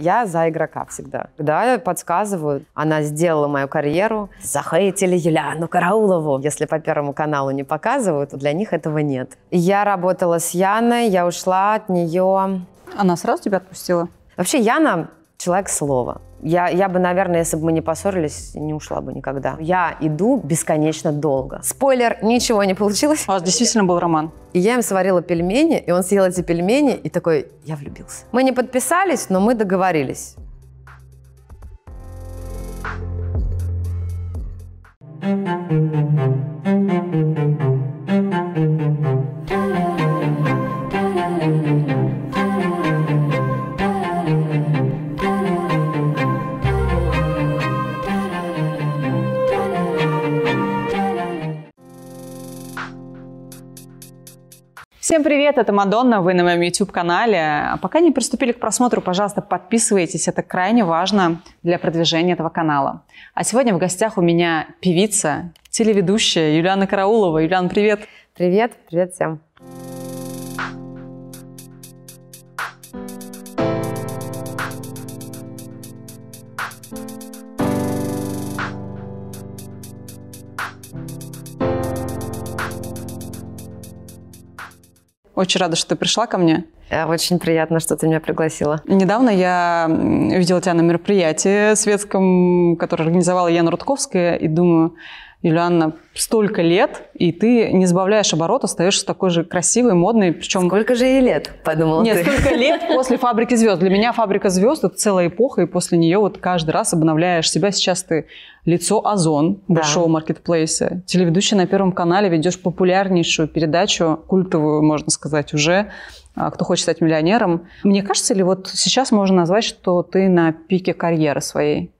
Я за игрока всегда. Да, подсказываю. Она сделала мою карьеру. Захейтили Юлиану Караулову. Если по Первому каналу не показывают, то для них этого нет. Я работала с Яной, я ушла от нее. Она сразу тебя отпустила? Вообще, Яна человек слова. Я, я бы, наверное, если бы мы не поссорились, не ушла бы никогда. Я иду бесконечно долго. Спойлер, ничего не получилось. У вас действительно был роман. И я им сварила пельмени, и он съел эти пельмени, и такой, я влюбился. Мы не подписались, но мы договорились. Thank you. Всем привет, это Мадонна, вы на моем YouTube-канале. А пока не приступили к просмотру, пожалуйста, подписывайтесь, это крайне важно для продвижения этого канала. А сегодня в гостях у меня певица, телеведущая Юлиана Караулова. Юлиан, привет! Привет, привет всем! Очень рада, что ты пришла ко мне. А, очень приятно, что ты меня пригласила. Недавно я видела тебя на мероприятии светском, которое организовала Яна Рудковская, и думаю, Юлианна, столько лет, и ты не сбавляешь оборот, остаешься такой же красивой, модной. Причем... Сколько же ей лет, подумала Нет, ты. сколько лет после «Фабрики звезд». Для меня «Фабрика звезд» — это целая эпоха, и после нее вот каждый раз обновляешь себя. Сейчас ты лицо «Озон» большого да. маркетплейса, телеведущая на Первом канале, ведешь популярнейшую передачу, культовую, можно сказать, уже а, кто хочет стать миллионером. Мне кажется, ли вот сейчас можно назвать, что ты на пике карьеры своей?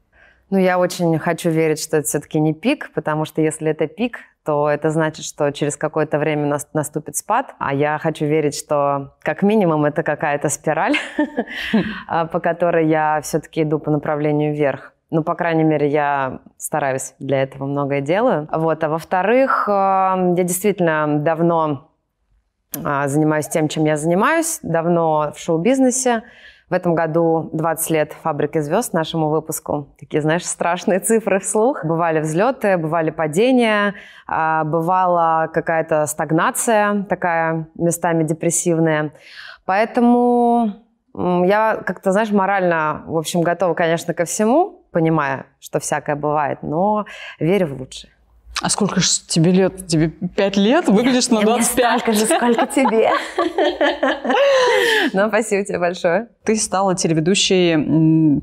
Ну, я очень хочу верить, что это все-таки не пик, потому что если это пик, то это значит, что через какое-то время наступит спад. А я хочу верить, что как минимум это какая-то спираль, а, по которой я все-таки иду по направлению вверх. Ну, по крайней мере, я стараюсь для этого многое делаю. Вот. А во-вторых, эм, я действительно давно а, занимаюсь тем, чем я занимаюсь, давно в шоу-бизнесе. В этом году 20 лет фабрики звезд нашему выпуску. Такие, знаешь, страшные цифры вслух. Бывали взлеты, бывали падения, а, бывала какая-то стагнация такая, местами депрессивная. Поэтому я как-то, знаешь, морально, в общем, готова, конечно, ко всему, понимая, что всякое бывает, но верю в лучшее. А сколько же тебе лет? Тебе 5 лет? Выглядишь на 25. Мне столько же, сколько тебе. Ну, спасибо тебе большое. Ты стала телеведущей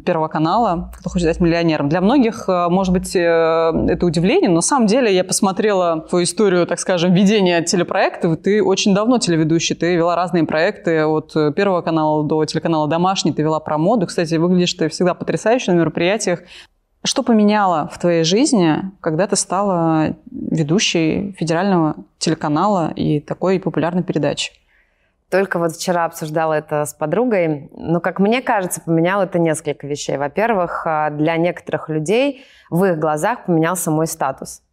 Первого канала «Кто хочет стать миллионером». Для многих, э, может быть, э, это удивление, но на самом деле я посмотрела твою историю, так скажем, ведения телепроектов. Ты очень давно телеведущий, ты вела разные проекты от э, Первого канала до телеканала «Домашний», ты вела про моду. Кстати, выглядишь ты всегда потрясающе на мероприятиях. Что поменяло в твоей жизни, когда ты стала ведущей федерального телеканала и такой популярной передачи? Только вот вчера обсуждала это с подругой. Но, ну, как мне кажется, поменяло это несколько вещей. Во-первых, а, для некоторых людей в их глазах поменялся мой статус.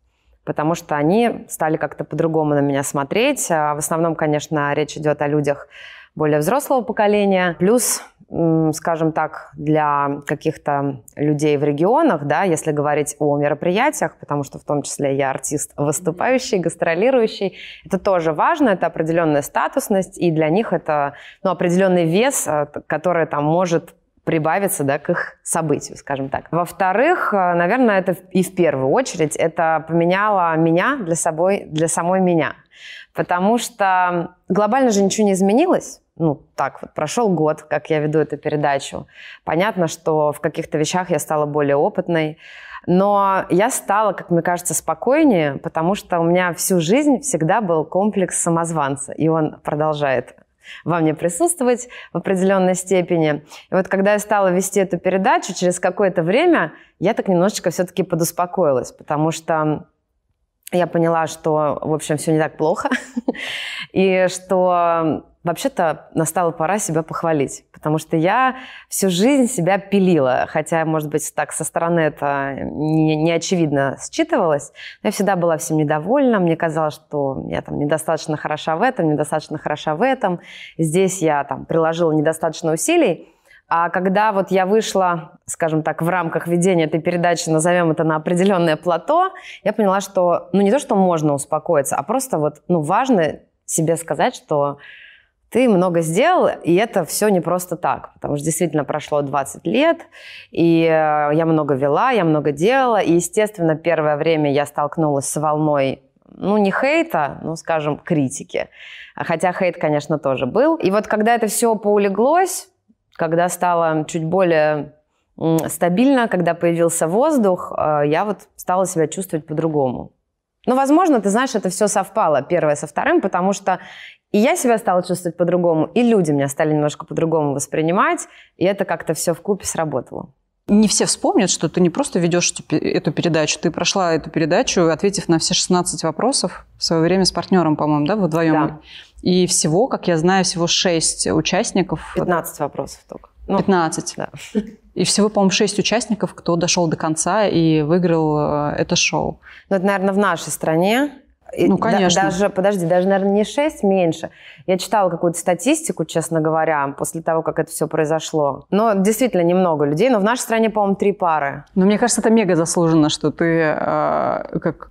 Потому что они стали как-то по-другому на меня смотреть. А в основном, конечно, речь идет о людях более взрослого поколения. Плюс скажем так, для каких-то людей в регионах, да, если говорить о мероприятиях, потому что в том числе я артист выступающий, гастролирующий, это тоже важно, это определенная статусность, и для них это ну, определенный вес, а, который там может прибавиться да, к их событию, скажем так. Во-вторых, э, наверное, это и в первую очередь это поменяло меня для собой, для самой меня. Потому что глобально же ничего не изменилось, ну, так вот, прошел год, как я веду эту передачу. Понятно, что в каких-то вещах я стала более опытной, но я стала, как мне кажется, спокойнее, потому что у меня всю жизнь всегда был комплекс самозванца, и он продолжает во мне присутствовать в определенной степени. И вот когда я стала вести эту передачу, через какое-то время я так немножечко все-таки подуспокоилась, потому что я поняла, что, в общем, все не так плохо, и что вообще-то настала пора себя похвалить, потому что я всю жизнь себя пилила, хотя, может быть, так со стороны это не, не очевидно считывалось, но я всегда была всем недовольна, мне казалось, что я там недостаточно хороша в этом, недостаточно хороша в этом, здесь я там приложила недостаточно усилий, а когда вот я вышла, скажем так, в рамках ведения этой передачи, назовем это на определенное плато, я поняла, что, ну, не то, что можно успокоиться, а просто вот, ну, важно себе сказать, что ты много сделал, и это все не просто так, потому что действительно прошло 20 лет, и э, я много вела, я много делала, и, естественно, первое время я столкнулась с волной ну, не хейта, ну, скажем, критики. Хотя хейт, конечно, тоже был. И вот когда это все поулеглось, когда стало чуть более стабильно, когда появился воздух, э, я вот стала себя чувствовать по-другому. Но, ну, возможно, ты знаешь, это все совпало первое со вторым, потому что и я себя стала чувствовать по-другому, и люди меня стали немножко по-другому воспринимать, и это как-то все в купе сработало. Не все вспомнят, что ты не просто ведешь эту передачу, ты прошла эту передачу, ответив на все 16 вопросов в свое время с партнером, по-моему, да, вдвоем. Да. И всего, как я знаю, всего 6 участников. 15 вопросов только. Ну, 15. Да. И всего, по-моему, 6 участников, кто дошел до конца и выиграл э, это шоу. Ну, это, наверное, в нашей стране. Ну, конечно. Даже, подожди, даже, наверное, не 6, меньше. Я читала какую-то статистику, честно говоря, после того, как это все произошло. Но действительно немного людей. Но в нашей стране, по-моему, три пары. Но ну, мне кажется, это мега заслуженно, что ты э, как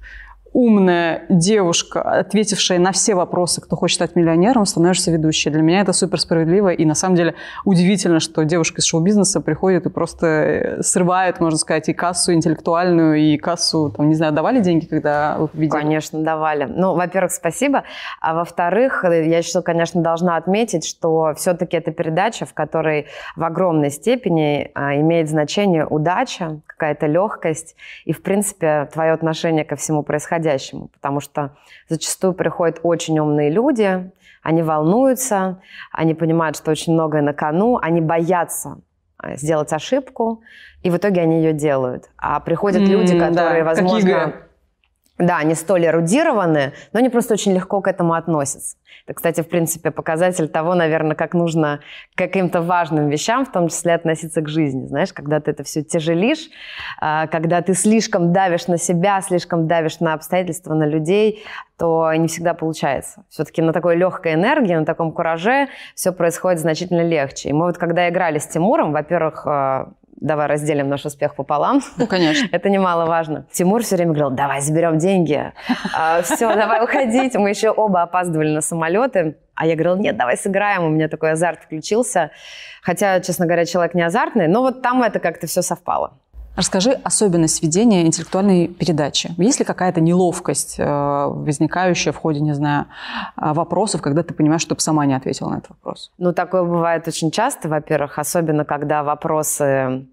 умная девушка, ответившая на все вопросы, кто хочет стать миллионером, становишься ведущей. Для меня это супер справедливо. И на самом деле удивительно, что девушка из шоу-бизнеса приходит и просто э, срывает, можно сказать, и кассу интеллектуальную, и кассу, там, не знаю, давали деньги, когда вы победили? Конечно, давали. Ну, во-первых, спасибо. А во-вторых, э, я еще, конечно, должна отметить, что все-таки это передача, в которой в огромной степени а, имеет значение удача, какая-то легкость и, в принципе, твое отношение ко всему происходящему происходящему, потому что зачастую приходят очень умные люди, они волнуются, они понимают, что очень многое на кону, они боятся э, сделать ошибку, и в итоге они ее делают. А приходят mm, люди, которые, да, возможно, да, они столь эрудированы, но они просто очень легко к этому относятся. Это, кстати, в принципе, показатель того, наверное, как нужно к каким-то важным вещам, в том числе относиться к жизни. Знаешь, когда ты это все тяжелишь, а, когда ты слишком давишь на себя, слишком давишь на обстоятельства, на людей, то не всегда получается. Все-таки на такой легкой энергии, на таком кураже все происходит значительно легче. И мы вот когда играли с Тимуром, во-первых, а, давай разделим наш успех пополам. Ну, конечно. Это немаловажно. Тимур все время говорил, давай заберем деньги, а, все, давай уходить. Мы еще оба опаздывали на самолеты. А я говорила, нет, давай сыграем, у меня такой азарт включился. Хотя, честно говоря, человек не азартный, но вот там это как-то все совпало. Расскажи особенность ведения интеллектуальной передачи. Есть ли какая-то неловкость, э, возникающая в ходе, не знаю, э, вопросов, когда ты понимаешь, что ты сама не ответила на этот вопрос? Ну, такое бывает очень часто, во-первых, особенно когда вопросы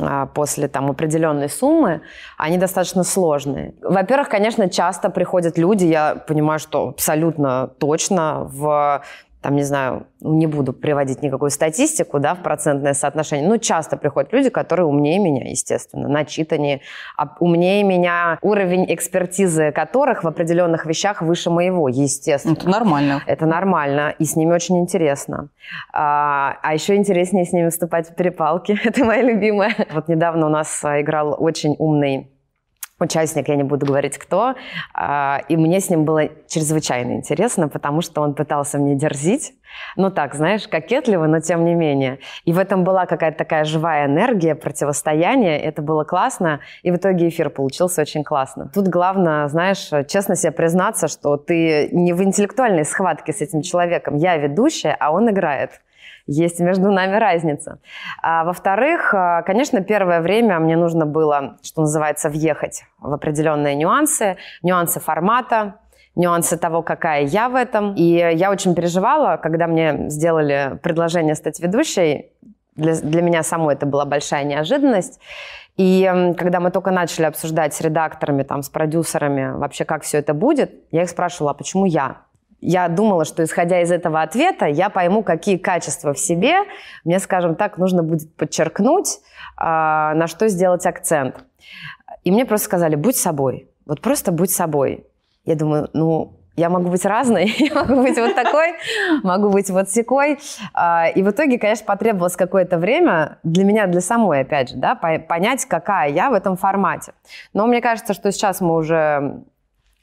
а, после там определенной суммы, они достаточно сложные. Во-первых, конечно, часто приходят люди, я понимаю, что абсолютно точно в там, не знаю, не буду приводить никакую статистику, да, в процентное соотношение, но часто приходят люди, которые умнее меня, естественно, начитаннее, а умнее меня, уровень экспертизы которых в определенных вещах выше моего, естественно. Это нормально. Это нормально, и с ними очень интересно. А, а еще интереснее с ними вступать в перепалки, это моя любимая. Вот недавно у нас а, играл очень умный участник, я не буду говорить кто, а, и мне с ним было чрезвычайно интересно, потому что он пытался мне дерзить, ну так, знаешь, кокетливо, но тем не менее. И в этом была какая-то такая живая энергия, противостояние, это было классно, и в итоге эфир получился очень классно. Тут главное, знаешь, честно себе признаться, что ты не в интеллектуальной схватке с этим человеком, я ведущая, а он играет есть между нами разница. А, во-вторых, а, конечно, первое время мне нужно было, что называется, въехать в определенные нюансы, нюансы формата, нюансы того, какая я в этом. И я очень переживала, когда мне сделали предложение стать ведущей, для, для меня самой это была большая неожиданность. И когда мы только начали обсуждать с редакторами, там, с продюсерами вообще, как все это будет, я их спрашивала, а почему я? я думала, что исходя из этого ответа, я пойму, какие качества в себе мне, скажем так, нужно будет подчеркнуть, а, на что сделать акцент. И мне просто сказали, будь собой, вот просто будь собой. Я думаю, ну, я могу быть разной, я могу быть вот такой, могу быть вот секой. А, и в итоге, конечно, потребовалось какое-то время для меня, для самой, опять же, да, понять, какая я в этом формате. Но мне кажется, что сейчас мы уже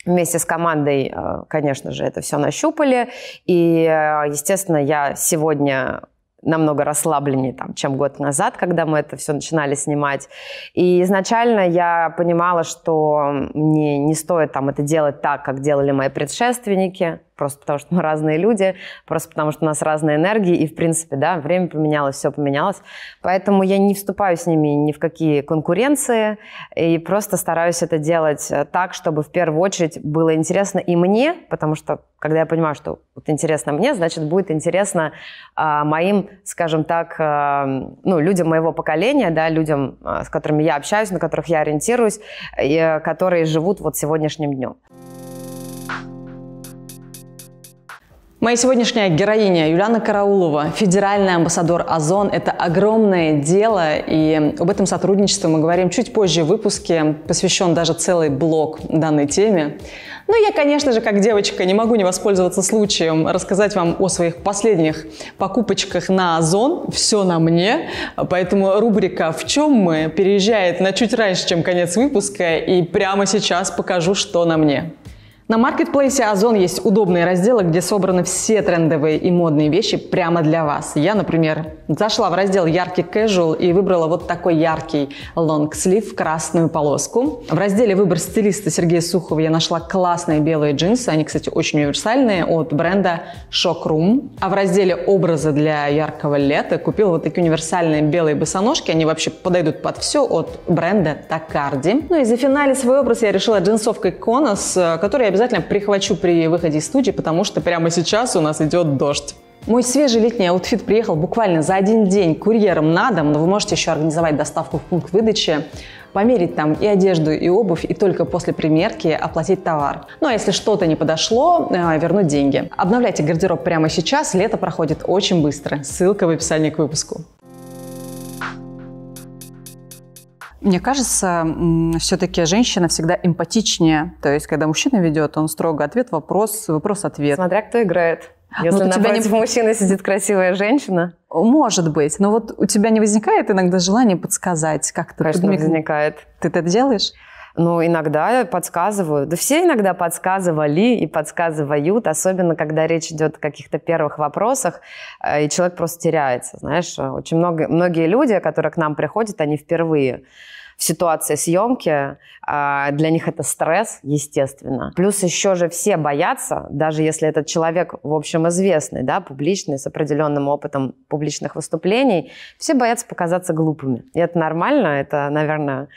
Вместе с командой, э, конечно же, это все нащупали. И, э, естественно, я сегодня намного расслабленнее, там, чем год назад, когда мы это все начинали снимать. И изначально я понимала, что мне не стоит там это делать так, как делали мои предшественники просто потому что мы разные люди, просто потому что у нас разные энергии, и, в принципе, да, время поменялось, все поменялось. Поэтому я не вступаю с ними ни в какие конкуренции, и просто стараюсь это делать э, так, чтобы в первую очередь было интересно и мне, потому что, когда я понимаю, что вот интересно мне, значит, будет интересно а, моим, скажем так, а, ну, людям моего поколения, да, людям, а, с которыми я общаюсь, на которых я ориентируюсь, и, а, которые живут вот сегодняшним днем. Моя сегодняшняя героиня Юлиана Караулова, федеральный амбассадор ОЗОН. Это огромное дело, и об этом сотрудничестве мы говорим чуть позже в выпуске, посвящен даже целый блок данной теме. Ну, я, конечно же, как девочка, не могу не воспользоваться случаем рассказать вам о своих последних покупочках на Озон. Все на мне, поэтому рубрика «В чем мы?» переезжает на чуть раньше, чем конец выпуска, и прямо сейчас покажу, что на мне. На маркетплейсе Озон есть удобные разделы, где собраны все трендовые и модные вещи прямо для вас. Я, например, зашла в раздел «Яркий casual» и выбрала вот такой яркий лонгслив в красную полоску. В разделе «Выбор стилиста» Сергея Сухова я нашла классные белые джинсы. Они, кстати, очень универсальные от бренда Шокрум. А в разделе «Образы для яркого лета» купила вот такие универсальные белые босоножки. Они вообще подойдут под все от бренда Токарди. Ну и за зафинали свой образ я решила джинсовкой Конос, э, которую я обязательно прихвачу при выходе из студии, потому что прямо сейчас у нас идет дождь. Мой свежий летний аутфит приехал буквально за один день курьером на дом, но вы можете еще организовать доставку в пункт выдачи, померить там и одежду, и обувь, и только после примерки оплатить товар. Ну а если что-то не подошло, э, вернуть деньги. Обновляйте гардероб прямо сейчас, лето проходит очень быстро. Ссылка в описании к выпуску. Мне кажется, все-таки женщина всегда эмпатичнее. То есть, когда мужчина ведет, он строго ответ, вопрос, вопрос-ответ. Смотря кто играет. Ну, Если ну, напротив тебя не... мужчины сидит красивая женщина. Может быть. Но вот у тебя не возникает иногда желание подсказать, как ты... Конечно, возникает. Ты это делаешь? Но иногда подсказывают. Да все иногда подсказывали и подсказывают, особенно когда речь идет о каких-то первых вопросах, э, и человек просто теряется. Знаешь, очень много, многие люди, которые к нам приходят, они впервые в ситуации съемки. А, для них это стресс, естественно. Плюс еще же все боятся, даже если этот человек, в общем, известный, да, публичный, с определенным опытом публичных выступлений, все боятся показаться глупыми. И это нормально, это, наверное,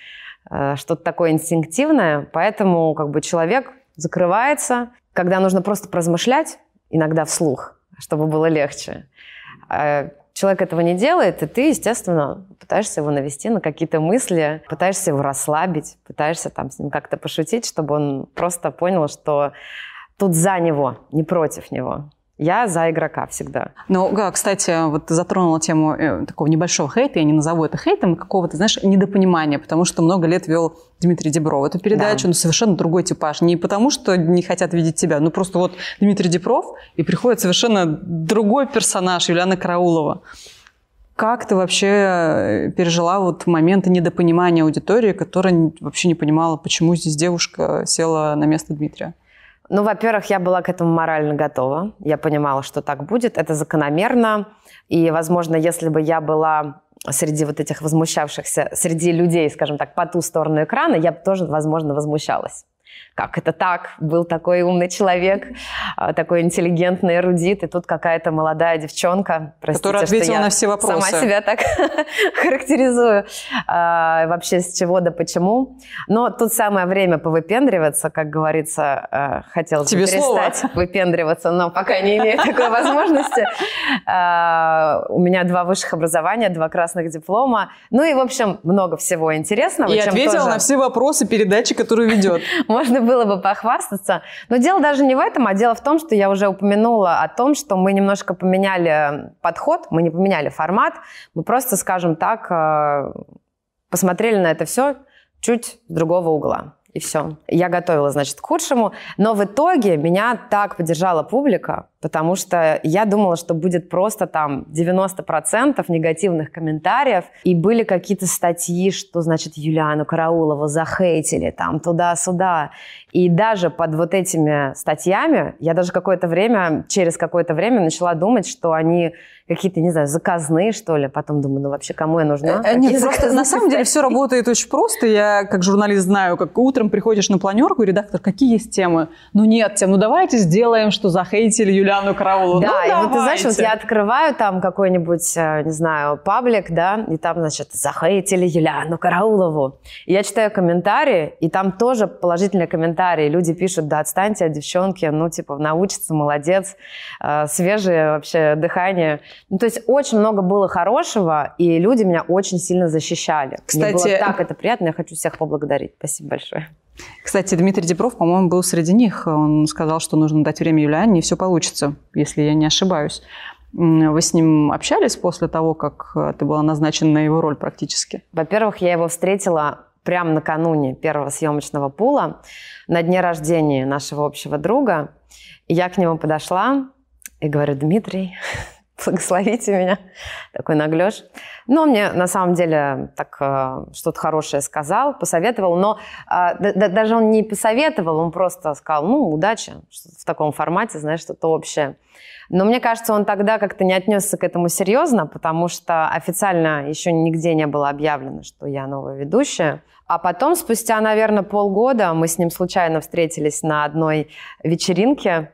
Э, что-то такое инстинктивное, поэтому как бы человек закрывается, когда нужно просто поразмышлять, иногда вслух, чтобы было легче. Э, человек этого не делает, и ты, естественно, пытаешься его навести на какие-то мысли, пытаешься его расслабить, пытаешься там с ним как-то пошутить, чтобы он просто понял, что тут за него, не против него. Я за игрока всегда. Ну, кстати, вот затронула тему э, такого небольшого хейта, я не назову это хейтом, а какого-то, знаешь, недопонимания, потому что много лет вел Дмитрий Дебров эту передачу, да. ну, совершенно другой типаж. Не потому, что не хотят видеть тебя, ну, просто вот Дмитрий Дебров, и приходит совершенно другой персонаж, Юлиана Караулова. Как ты вообще э, пережила вот моменты недопонимания аудитории, которая вообще не понимала, почему здесь девушка села на место Дмитрия? Ну, во-первых, я была к этому морально готова. Я понимала, что так будет. Это закономерно. И, возможно, если бы я была среди вот этих возмущавшихся, среди людей, скажем так, по ту сторону экрана, я бы тоже, возможно, возмущалась. Как это так? Был такой умный человек, а, такой интеллигентный эрудит, и тут какая-то молодая девчонка, простите, Которая ответила что я на все вопросы. сама себя так характеризую. А, вообще с чего да почему. Но тут самое время повыпендриваться, как говорится, а, хотелось Тебе перестать слово. выпендриваться, но пока не имею такой возможности. А, у меня два высших образования, два красных диплома. Ну и, в общем, много всего интересного. И ответила тоже... на все вопросы передачи, которую ведет. можно было бы похвастаться. Но дело даже не в этом, а дело в том, что я уже упомянула о том, что мы немножко поменяли подход, мы не поменяли формат, мы просто, скажем так, э, посмотрели на это все чуть с другого угла и все. Я готовила, значит, к худшему, но в итоге меня так поддержала публика, потому что я думала, что будет просто там 90% негативных комментариев, и были какие-то статьи, что, значит, Юлиану Караулову захейтили там туда-сюда. И даже под вот этими статьями я даже какое-то время, через какое-то время начала думать, что они какие-то, не знаю, заказные, что ли. Потом думаю, ну вообще, кому я нужна? Э, э, нет, на самом деле все работает очень просто. Я, как журналист, знаю, как утром приходишь на планерку, и редактор, какие есть темы? Ну нет тем, ну давайте сделаем, что захейтили Юлиану Караулу. Да, ну, и вот ты знаешь, вот я открываю там какой-нибудь, э, не знаю, паблик, да, и там, значит, захейтили Юлиану Караулову. И я читаю комментарии, и там тоже положительные комментарии. Люди пишут, да, отстаньте от девчонки, ну, типа, научится, молодец, свежее вообще дыхание. Ну, то есть очень много было хорошего, и люди меня очень сильно защищали. Кстати, Мне было так это приятно, я хочу всех поблагодарить. Спасибо большое. Кстати, Дмитрий Дебров, по-моему, был среди них. Он сказал, что нужно дать время Юлиане, и все получится, если я не ошибаюсь. Вы с ним общались после того, как э, ты была назначена на его роль практически? Во-первых, я его встретила прямо накануне первого съемочного пула, на дне рождения нашего общего друга. Я к нему подошла и говорю, Дмитрий, благословите меня, такой наглеж. Но мне на самом деле так э, что-то хорошее сказал, посоветовал, но э, да, даже он не посоветовал, он просто сказал, ну, удачи, в таком формате, знаешь, что-то общее. Но мне кажется, он тогда как-то не отнесся к этому серьезно, потому что официально еще нигде не было объявлено, что я новая ведущая. А потом, спустя, наверное, полгода, мы с ним случайно встретились на одной вечеринке,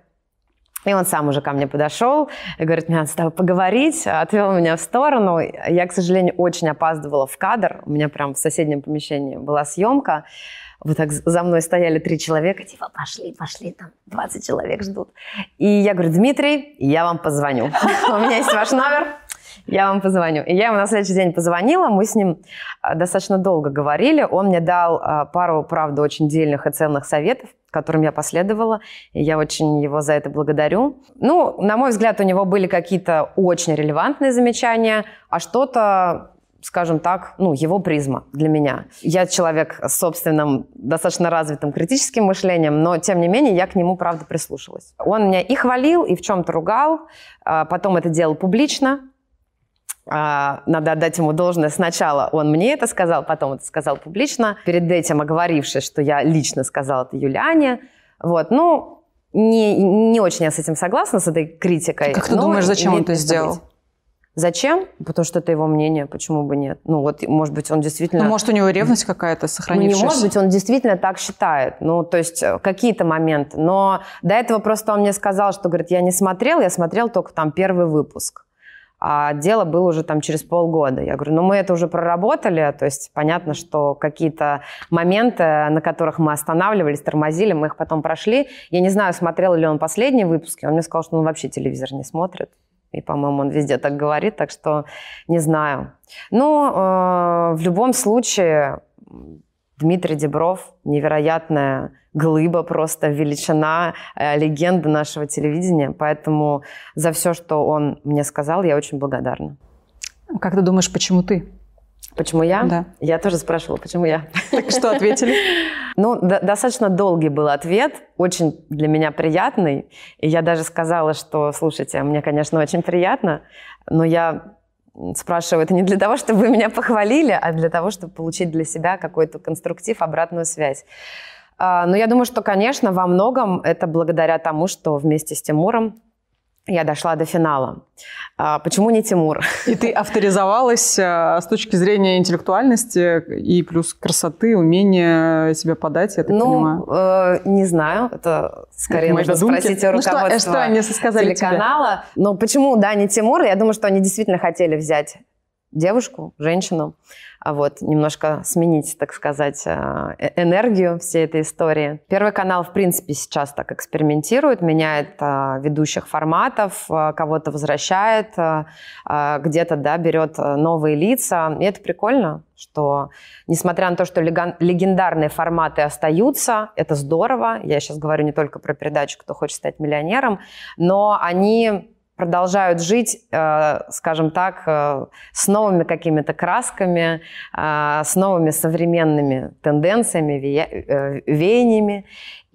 и он сам уже ко мне подошел и говорит, мне надо с тобой поговорить, а отвел меня в сторону. Я, к сожалению, очень опаздывала в кадр. У меня прям в соседнем помещении была съемка. Вот так за мной стояли три человека, типа, пошли, пошли, там 20 человек ждут. И я говорю, Дмитрий, я вам позвоню. У меня есть ваш номер, я вам позвоню. И я ему на следующий день позвонила, мы с ним а, достаточно долго говорили. Он мне дал а, пару, правда, очень дельных и ценных советов, которым я последовала, и я очень его за это благодарю. Ну, на мой взгляд, у него были какие-то очень релевантные замечания, а что-то скажем так, ну, его призма для меня. Я человек с собственным достаточно развитым критическим мышлением, но, тем не менее, я к нему, правда, прислушалась. Он меня и хвалил, и в чем-то ругал, а, потом это делал публично, а, надо отдать ему должное. Сначала он мне это сказал, потом это сказал публично. Перед этим оговорившись, что я лично сказала это Юлиане. Вот, ну, не, не очень я с этим согласна, с этой критикой. Как ты думаешь, зачем он это сделал? Зачем? Потому что это его мнение, почему бы нет? Ну вот, может быть, он действительно... Ну, может, у него ревность какая-то сохранившаяся? Ну, не может быть, он действительно так считает. Ну, то есть э, какие-то моменты. Но до этого просто он мне сказал, что, говорит, я не смотрел, я смотрел только там первый выпуск а дело было уже там через полгода. Я говорю, ну мы это уже проработали, то есть понятно, что какие-то моменты, на которых мы останавливались, тормозили, мы их потом прошли. Я не знаю, смотрел ли он последние выпуски, он мне сказал, что он вообще телевизор не смотрит. И, по-моему, он везде так говорит, так что не знаю. Ну, э, в любом случае, Дмитрий Дебров невероятная глыба просто, величина, э, легенда нашего телевидения. Поэтому за все, что он мне сказал, я очень благодарна. Как ты думаешь, почему ты? Почему я? Да. Я тоже спрашивала, почему я. Так что ответили? Ну, достаточно долгий был ответ, очень для меня приятный. И я даже сказала, что, слушайте, мне, конечно, очень приятно, но я спрашиваю это не для того, чтобы вы меня похвалили, а для того, чтобы получить для себя какой-то конструктив, обратную связь. А, но я думаю, что, конечно, во многом это благодаря тому, что вместе с Тимуром я дошла до финала. А, почему не Тимур? И ты авторизовалась а, с точки зрения интеллектуальности и плюс красоты, умения себя подать, я так ну, понимаю? Э, не знаю, это скорее это нужно додумки. спросить у руководства ну, что, э, что они сказали телеканала. Тебе? Но почему, да, не Тимур? Я думаю, что они действительно хотели взять девушку, женщину, а вот, немножко сменить, так сказать, а, э, энергию всей этой истории. Первый канал, в принципе, сейчас так экспериментирует, меняет а, ведущих форматов, кого-то возвращает, где-то, да, берет новые лица, и это прикольно, что несмотря на то, что легендарные форматы остаются, это здорово, я сейчас говорю не только про передачу «Кто хочет стать миллионером», но они продолжают жить, э, скажем так, э, с новыми какими-то красками, э, с новыми современными тенденциями, веяниями,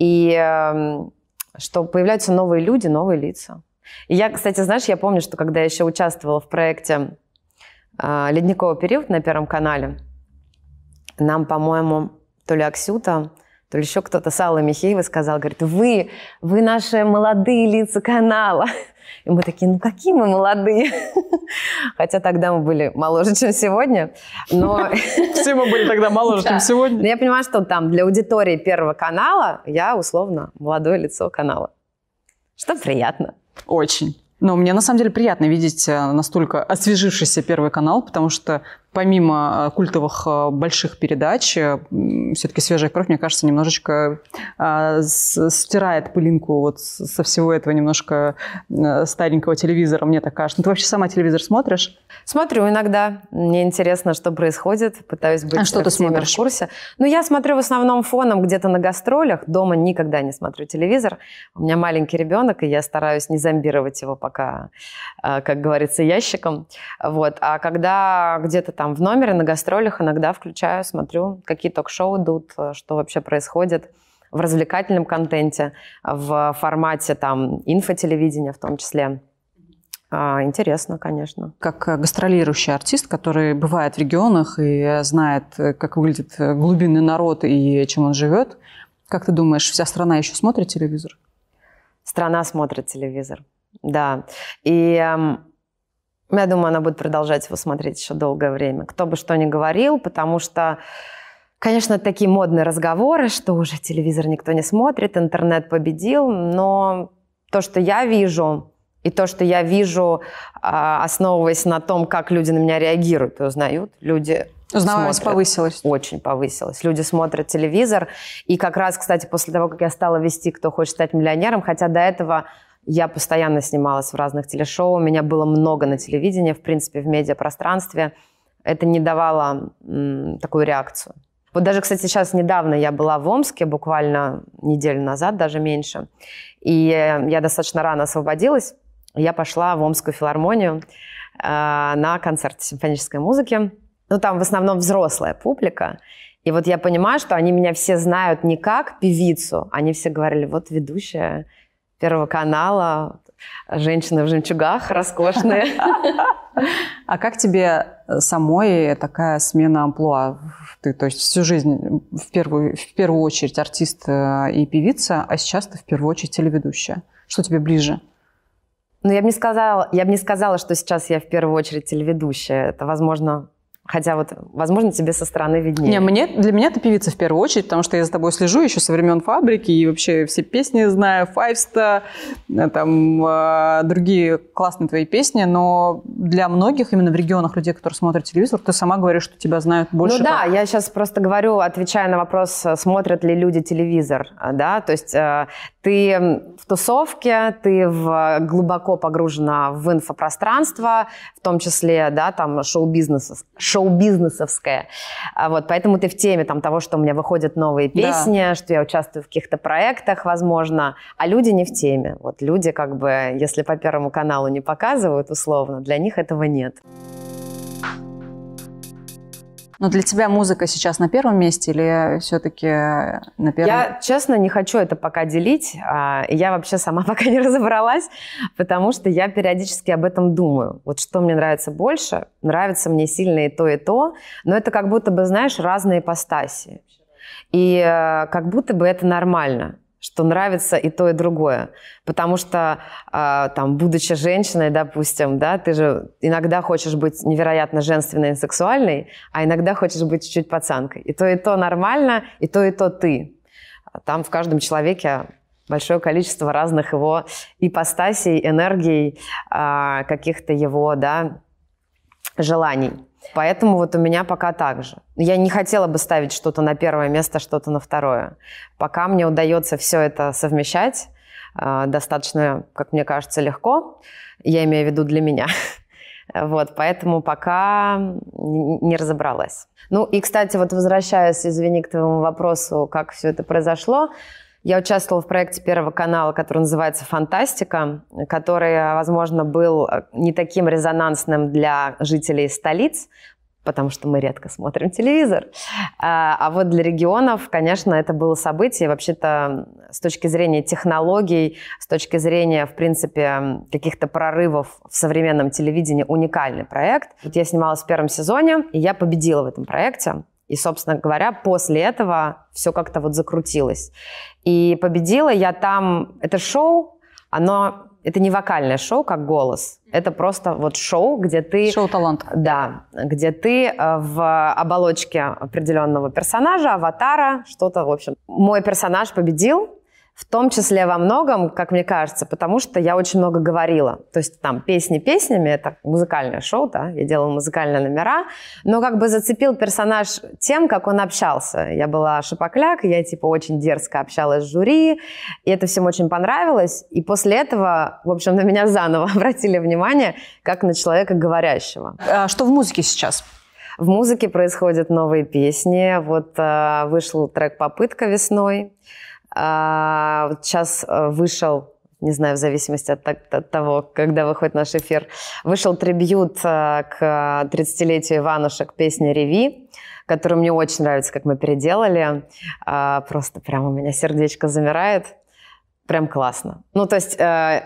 и эм, что появляются новые люди, новые лица. И я, кстати, знаешь, я помню, что когда я еще участвовала в проекте «Ледниковый период» на Первом канале, нам, по-моему, то ли Аксюта, то ли еще кто-то, Сала Михеева сказал, говорит, вы, вы наши молодые лица канала. И мы такие, ну какие мы молодые. Хотя тогда мы были моложе, чем сегодня. Но... Все мы были тогда моложе, да. чем сегодня. Но я понимаю, что там для аудитории Первого канала я, условно, молодое лицо канала. Что приятно. Очень. Но мне на самом деле приятно видеть э, настолько освежившийся Первый канал, потому что помимо э, культовых э, больших передач, э, все-таки «Свежая кровь», мне кажется, немножечко а, стирает пылинку вот со всего этого немножко старенького телевизора, мне так кажется. Ну, ты вообще сама телевизор смотришь? Смотрю иногда. Мне интересно, что происходит. Пытаюсь быть а что ты смотришь? в курсе. Ну, я смотрю в основном фоном где-то на гастролях. Дома никогда не смотрю телевизор. У меня маленький ребенок, и я стараюсь не зомбировать его пока, а, как говорится, ящиком. Вот. А когда где-то там там в номере на гастролях иногда включаю, смотрю, какие ток-шоу идут, э, что вообще происходит в развлекательном контенте, в формате там инфотелевидения в том числе. А, интересно, конечно. Как гастролирующий артист, который бывает в регионах и знает, э, как выглядит э, глубинный народ и чем он живет, как ты думаешь, вся страна еще смотрит телевизор? Страна смотрит телевизор, да. И эм, ну, я думаю, она будет продолжать его смотреть еще долгое время. Кто бы что ни говорил, потому что, конечно, такие модные разговоры, что уже телевизор никто не смотрит, интернет победил, но то, что я вижу, и то, что я вижу, а, основываясь на том, как люди на меня реагируют узнают, люди Узнаваемость смотрят. повысилась. Очень повысилась. Люди смотрят телевизор. И как раз, кстати, после того, как я стала вести «Кто хочет стать миллионером», хотя до этого я постоянно снималась в разных телешоу, у меня было много на телевидении, в принципе, в медиапространстве. Это не давало м, такую реакцию. Вот даже, кстати, сейчас недавно я была в Омске, буквально неделю назад, даже меньше. И я достаточно рано освободилась. Я пошла в Омскую филармонию э, на концерт симфонической музыки. Ну, там в основном взрослая публика. И вот я понимаю, что они меня все знают не как певицу, они все говорили, вот ведущая Первого канала, женщины в жемчугах, роскошные. А как тебе э, самой такая смена амплуа? Ты, то есть всю жизнь в первую, в первую очередь артист э, и певица, а сейчас ты в первую очередь телеведущая. Что тебе ближе? Ну, я бы не сказала, я бы не сказала, что сейчас я в первую очередь телеведущая. Это, возможно, Хотя вот, возможно, тебе со стороны виднее. Не, мне, для меня ты певица в первую очередь, потому что я за тобой слежу еще со времен «Фабрики», и вообще все песни знаю, «Файвста», э, там э, другие классные твои песни, но для многих, именно в регионах людей, которые смотрят телевизор, ты сама говоришь, что тебя знают больше. Ну да, я сейчас просто говорю, отвечая на вопрос, э, смотрят ли люди телевизор, да, то есть ты в тусовке, ты в, глубоко погружена в инфопространство, в том числе, да, там шоу-бизнеса, шоу-бизнесовское. А вот, поэтому ты в теме там, того, что у меня выходят новые песни, да. что я участвую в каких-то проектах, возможно. А люди не в теме. Вот люди как бы, если по Первому каналу не показывают условно, для них этого нет. Нет. Но для тебя музыка сейчас на первом месте или все-таки э, на первом? Я, честно, не хочу это пока делить. А, я вообще сама пока не разобралась, потому что я периодически об этом думаю. Вот что мне нравится больше, нравится мне сильно и то, и то, но это как будто бы, знаешь, разные ипостаси. И э, как будто бы это нормально что нравится и то, и другое. Потому что, э, там, будучи женщиной, допустим, да, ты же иногда хочешь быть невероятно женственной и сексуальной, а иногда хочешь быть чуть-чуть пацанкой. И то, и то нормально, и то, и то ты. Там в каждом человеке большое количество разных его ипостасей, энергий, э, каких-то его, да, желаний. Поэтому вот у меня пока так же. Я не хотела бы ставить что-то на первое место, что-то на второе. Пока мне удается все это совмещать, э, достаточно, как мне кажется, легко. Я имею в виду для меня. Вот, поэтому пока не разобралась. Ну и, кстати, вот возвращаясь, извини, к твоему вопросу, как все это произошло, я участвовала в проекте Первого канала, который называется «Фантастика», который, возможно, был э, не таким резонансным для жителей столиц, потому что мы редко смотрим телевизор. А, а вот для регионов, конечно, это было событие. Вообще-то с точки зрения технологий, с точки зрения, в принципе, каких-то прорывов в современном телевидении уникальный проект. Вот я снималась в первом сезоне, и я победила в этом проекте. И, собственно говоря, после этого все как-то вот закрутилось. И победила я там... Это шоу, оно... Это не вокальное шоу, как голос. Это просто вот шоу, где ты... Шоу талант. Да, где ты э, в оболочке определенного персонажа, аватара, что-то, в общем. Мой персонаж победил, в том числе во многом, как мне кажется, потому что я очень много говорила. То есть там песни песнями, это музыкальное шоу, да, я делала музыкальные номера, но как бы зацепил персонаж тем, как он общался. Я была шипокляк, я типа очень дерзко общалась с жюри, и это всем очень понравилось. И после этого, в общем, на меня заново обратили внимание, как на человека говорящего. А что в музыке сейчас? В музыке происходят новые песни. Вот э, вышел трек «Попытка» весной. А, вот сейчас э, вышел не знаю, в зависимости от, от, от того, когда выходит наш эфир, вышел трибьют э, к 30-летию Иванушек песни «Реви», которую мне очень нравится, как мы переделали. А, просто прям у меня сердечко замирает. Прям классно. Ну, то есть э,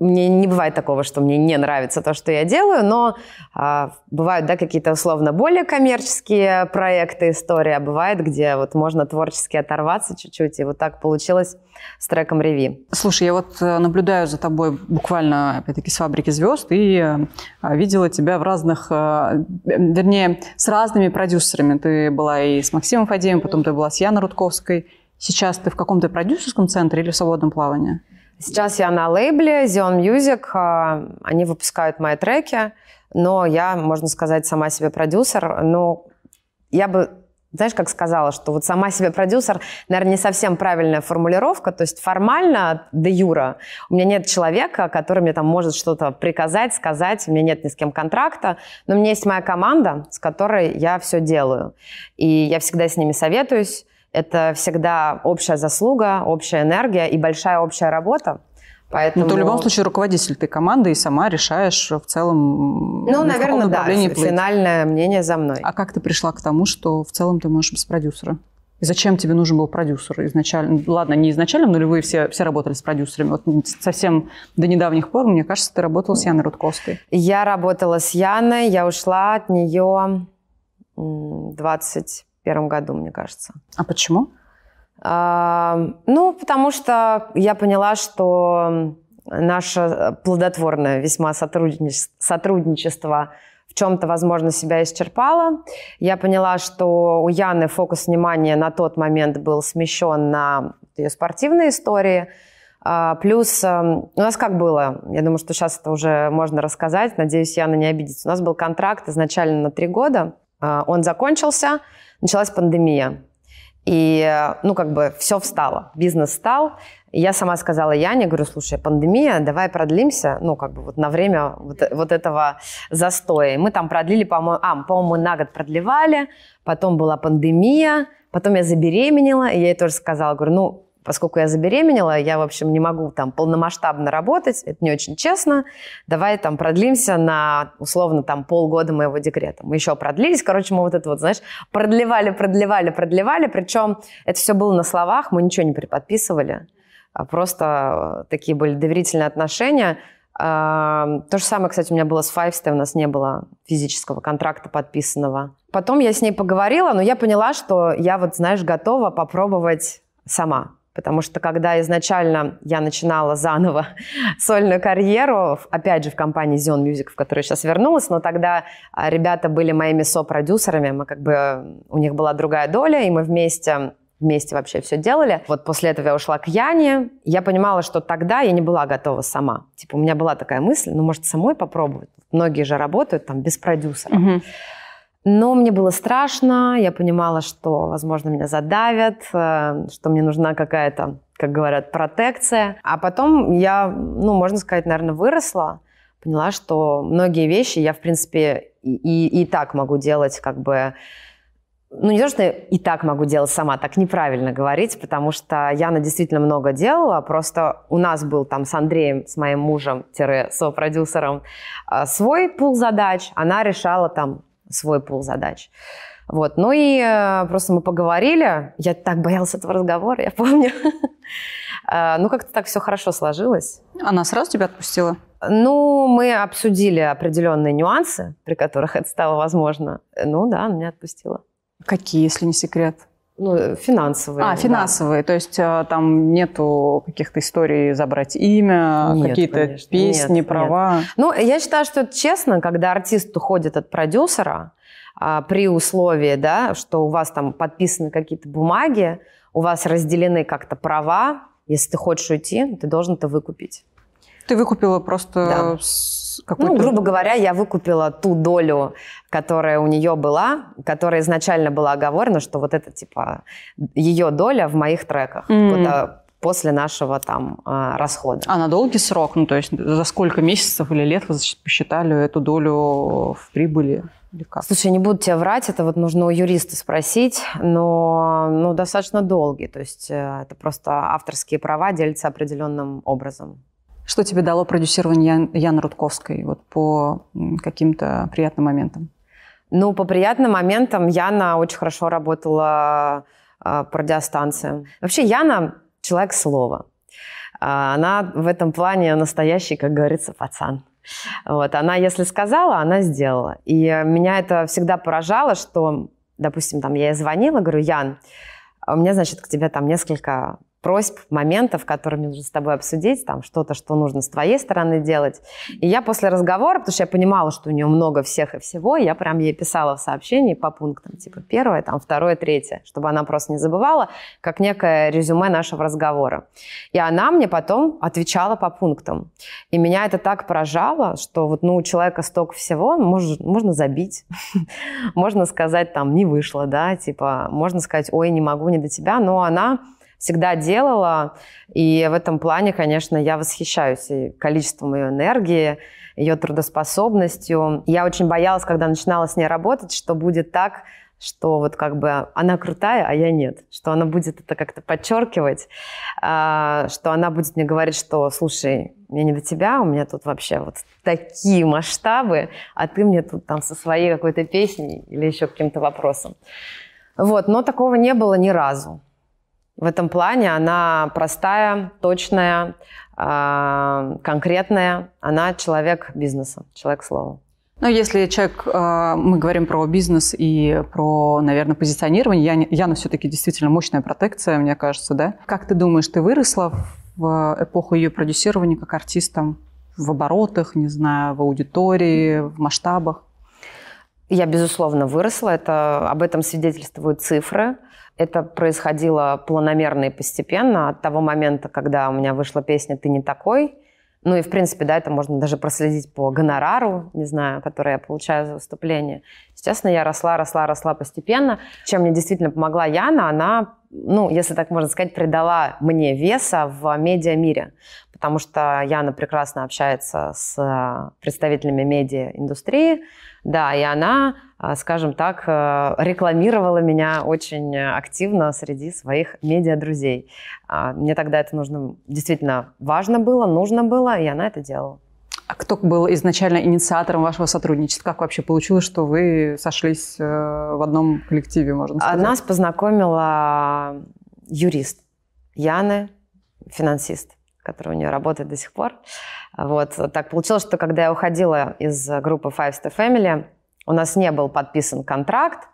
мне не бывает такого, что мне не нравится то, что я делаю, но а, бывают да, какие-то условно более коммерческие проекты, истории, а бывает, где вот можно творчески оторваться чуть-чуть, и вот так получилось с треком «Реви». Слушай, я вот э, наблюдаю за тобой буквально, опять-таки, с «Фабрики звезд» и э, видела тебя в разных, э, вернее, с разными продюсерами. Ты была и с Максимом Фадеем, потом ты была с Яной Рудковской. Сейчас ты в каком-то продюсерском центре или в свободном плавании? Сейчас я на лейбле Zion Music, а, они выпускают мои треки, но я, можно сказать, сама себе продюсер, но я бы знаешь, как сказала, что вот сама себе продюсер, наверное, не совсем правильная формулировка, то есть формально, де юра, у меня нет человека, который мне там может что-то приказать, сказать, у меня нет ни с кем контракта, но у меня есть моя команда, с которой я все делаю, и я всегда с ними советуюсь, это всегда общая заслуга, общая энергия и большая общая работа. Поэтому... Ну, ты в любом случае руководитель ты команды и сама решаешь в целом. Ну, наверное, да. Плыть. Финальное мнение за мной. А как ты пришла к тому, что в целом ты можешь без продюсера? И зачем тебе нужен был продюсер изначально? Ну, ладно, не изначально, но ли вы все, все работали с продюсерами. Вот совсем до недавних пор, мне кажется, ты работала с Яной Рудковской. Я работала с Яной, я ушла от нее 20 первом году, мне кажется. А почему? А, ну, потому что я поняла, что наше э, плодотворное весьма сотрудничество, сотрудничество в чем-то, возможно, себя исчерпало. Я поняла, что у Яны фокус внимания на тот момент был смещен на ее спортивные истории. А, плюс э, у нас как было, я думаю, что сейчас это уже можно рассказать, надеюсь, Яна не обидится. У нас был контракт изначально на три года, а, он закончился – началась пандемия. И, ну, как бы все встало, бизнес встал. я сама сказала Яне, говорю, слушай, пандемия, давай продлимся, ну, как бы вот на время вот, вот этого застоя. И мы там продлили, по-моему, а, по-моему, мы на год продлевали, потом была пандемия, потом я забеременела, и я ей тоже сказала, говорю, ну, поскольку я забеременела, я, в общем, не могу там полномасштабно работать, это не очень честно, давай там продлимся на, условно, там полгода моего декрета. Мы еще продлились, короче, мы вот это вот, знаешь, продлевали, продлевали, продлевали, причем это все было на словах, мы ничего не приподписывали, а просто э, такие были доверительные отношения. То же самое, кстати, у меня было с Five у нас не было физического контракта подписанного. Потом я с ней поговорила, но я поняла, что я вот, знаешь, готова попробовать сама. Потому что когда изначально я начинала заново сольную карьеру, опять же, в компании Zion Music, в которую сейчас вернулась, но тогда а, ребята были моими сопродюсерами, мы как бы, у них была другая доля, и мы вместе вместе вообще все делали. Вот после этого я ушла к Яне. Я понимала, что тогда я не была готова сама. Типа у меня была такая мысль, ну, может, самой попробовать. Многие же работают там без продюсера. Угу. Но мне было страшно, я понимала, что, возможно, меня задавят, э, что мне нужна какая-то, как говорят, протекция. А потом я, ну, можно сказать, наверное, выросла, поняла, что многие вещи я, в принципе, и, и, и так могу делать, как бы, ну, не то, что и так могу делать сама, так неправильно говорить, потому что Яна действительно много делала, просто у нас был там с Андреем, с моим мужем-сопродюсером, э, свой пул задач, она решала там свой пул задач. Вот. Ну и э, просто мы поговорили. Я так боялась этого разговора, я помню. Э, ну, как-то так все хорошо сложилось. А она сразу тебя отпустила? Ну, мы обсудили определенные нюансы, при которых это стало возможно. Э, ну да, она меня отпустила. Какие, если не секрет? Ну, э, финансовые. А, финансовые. Да. То есть э, там нету каких-то историй забрать имя, нет, какие-то конечно. песни, нет, права. Нет. Ну, я считаю, что это честно, когда артист уходит от продюсера, а, при условии, да, что у вас там подписаны какие-то бумаги, у вас разделены как-то права, если ты хочешь уйти, ты должен это выкупить. Ты выкупила просто да какой-то... Ну, грубо говоря, я выкупила ту долю, которая у нее была, которая изначально была оговорена, что вот это, типа, ее доля в моих треках. Mm-hmm после нашего там а, расхода. А на долгий срок, ну то есть за сколько месяцев или лет вы посчитали эту долю в прибыли? Или как? Слушай, не буду тебя врать, это вот нужно у юриста спросить, но ну, достаточно долгий, то есть э, это просто авторские права делятся определенным образом. Что тебе дало продюсирование Яны Рудковской вот по каким-то приятным моментам? Ну, по приятным моментам Яна очень хорошо работала а, по радиостанциям. Вообще Яна человек слова. А, она в этом плане настоящий, как говорится, пацан. Вот, она, если сказала, она сделала. И меня это всегда поражало, что, допустим, там я ей звонила, говорю, Ян, а у меня, значит, к тебе там несколько просьб, моментов, которые мне нужно с тобой обсудить, там что-то, что нужно с твоей стороны делать. И я после разговора, потому что я понимала, что у нее много всех и всего, я прям ей писала в сообщении по пунктам, типа первое, там второе, третье, чтобы она просто не забывала, как некое резюме нашего разговора. И она мне потом отвечала по пунктам. И меня это так поражало, что вот, ну, у человека столько всего, можно, можно забить, можно сказать, там, не вышло, да, типа, можно сказать, ой, не могу, не до тебя, но она всегда делала. И в этом плане, конечно, я восхищаюсь и количеством ее энергии, ее трудоспособностью. Я очень боялась, когда начинала с ней работать, что будет так, что вот как бы она крутая, а я нет, что она будет это как-то подчеркивать, а, что она будет мне говорить, что слушай, мне не до тебя, у меня тут вообще вот такие масштабы, а ты мне тут там со своей какой-то песней или еще каким-то вопросом. Вот, но такого не было ни разу. В этом плане она простая, точная, а, конкретная. Она человек бизнеса, человек слова. Ну, если человек, а, мы говорим про бизнес и про, наверное, позиционирование, Яна все-таки действительно мощная протекция, мне кажется, да? Как ты думаешь, ты выросла в эпоху ее продюсирования как артистом в оборотах, не знаю, в аудитории, в масштабах? Я, безусловно, выросла. Это, об этом свидетельствуют цифры. Это происходило планомерно и постепенно от того момента, когда у меня вышла песня «Ты не такой», ну и, в принципе, да, это можно даже проследить по гонорару, не знаю, который я получаю за выступление. Естественно, я росла, росла, росла постепенно. Чем мне действительно помогла Яна, она, ну, если так можно сказать, придала мне веса в медиамире, потому что Яна прекрасно общается с представителями медиа индустрии. Да, и она, а, скажем так, а, рекламировала меня очень активно среди своих медиа-друзей. А, мне тогда это нужно, действительно важно было, нужно было, и она это делала. А кто был изначально инициатором вашего сотрудничества? Как вообще получилось, что вы сошлись э, в одном коллективе, можно сказать? Нас познакомила юрист Яны, финансист который у нее работает до сих пор. Вот. Так получилось, что когда я уходила из группы Five Star Family, у нас не был подписан контракт,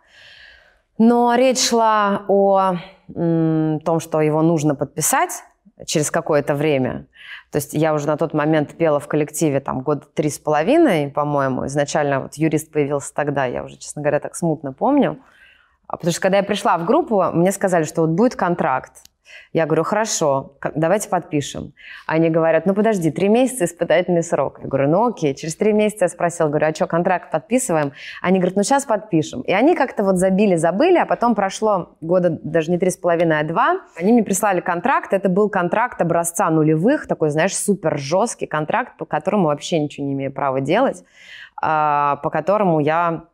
но речь шла о том, что его нужно подписать через какое-то время. То есть я уже на тот момент пела в коллективе там год три с половиной, по-моему. Изначально вот юрист появился тогда, я уже, честно говоря, так смутно помню. А потому что когда я пришла в группу, мне сказали, что вот будет контракт. Я говорю, хорошо, давайте подпишем. Они говорят, ну подожди, три месяца испытательный срок. Я говорю, ну окей. Через три месяца я спросил, говорю, а что, контракт подписываем? Они говорят, ну сейчас подпишем. И они как-то вот забили, забыли, а потом прошло года даже не три с половиной, а два. Они мне прислали контракт, это был контракт образца нулевых, такой, знаешь, супер жесткий контракт, по которому вообще ничего не имею права делать, а, по которому я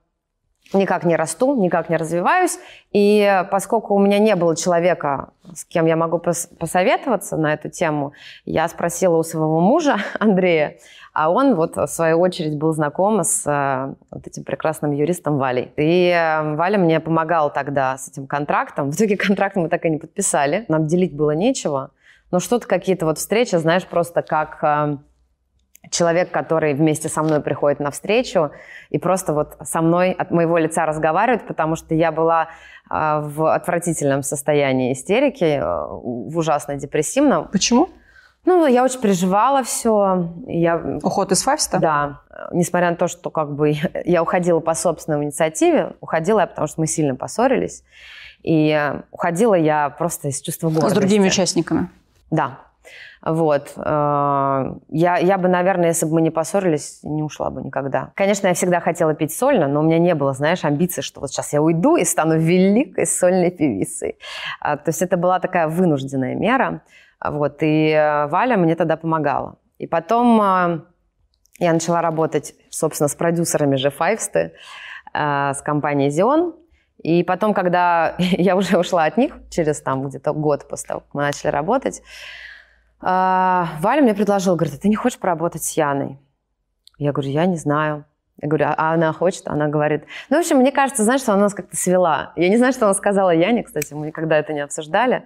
никак не расту, никак не развиваюсь. И поскольку у меня не было человека, с кем я могу пос посоветоваться на эту тему, я спросила у своего мужа Андрея, а он вот в свою очередь был знаком с э, вот этим прекрасным юристом Валей. И э, Валя мне помогал тогда с этим контрактом. В итоге контракт мы так и не подписали. Нам делить было нечего. Но что-то какие-то вот встречи, знаешь, просто как... Э, человек, который вместе со мной приходит на встречу и просто вот со мной от моего лица разговаривает, потому что я была а, в отвратительном состоянии истерики, э, в ужасно депрессивном. Почему? Ну, я очень переживала все. Я... Уход из Фавста? Да. Несмотря на то, что как бы я уходила по собственной инициативе, уходила я, потому что мы сильно поссорились. И э, уходила я просто из чувства гордости. С другими участниками? Да. Вот. Э, я, я бы, наверное, если бы мы не поссорились, не ушла бы никогда. Конечно, я всегда хотела петь сольно, но у меня не было, знаешь, амбиции, что вот сейчас я уйду и стану великой сольной певицей. А, то есть это была такая вынужденная мера. Вот. И э, Валя мне тогда помогала. И потом э, я начала работать, собственно, с продюсерами же Файвсты, с компанией «Зион». И потом, когда я уже ушла от них, через там где-то год после того, как мы начали работать, а, Валя мне предложила, говорит, а ты не хочешь поработать с Яной? Я говорю, я не знаю. Я говорю, «А, а она хочет? Она говорит. Ну, в общем, мне кажется, знаешь, что она нас как-то свела. Я не знаю, что она сказала Яне, кстати, мы никогда это не обсуждали.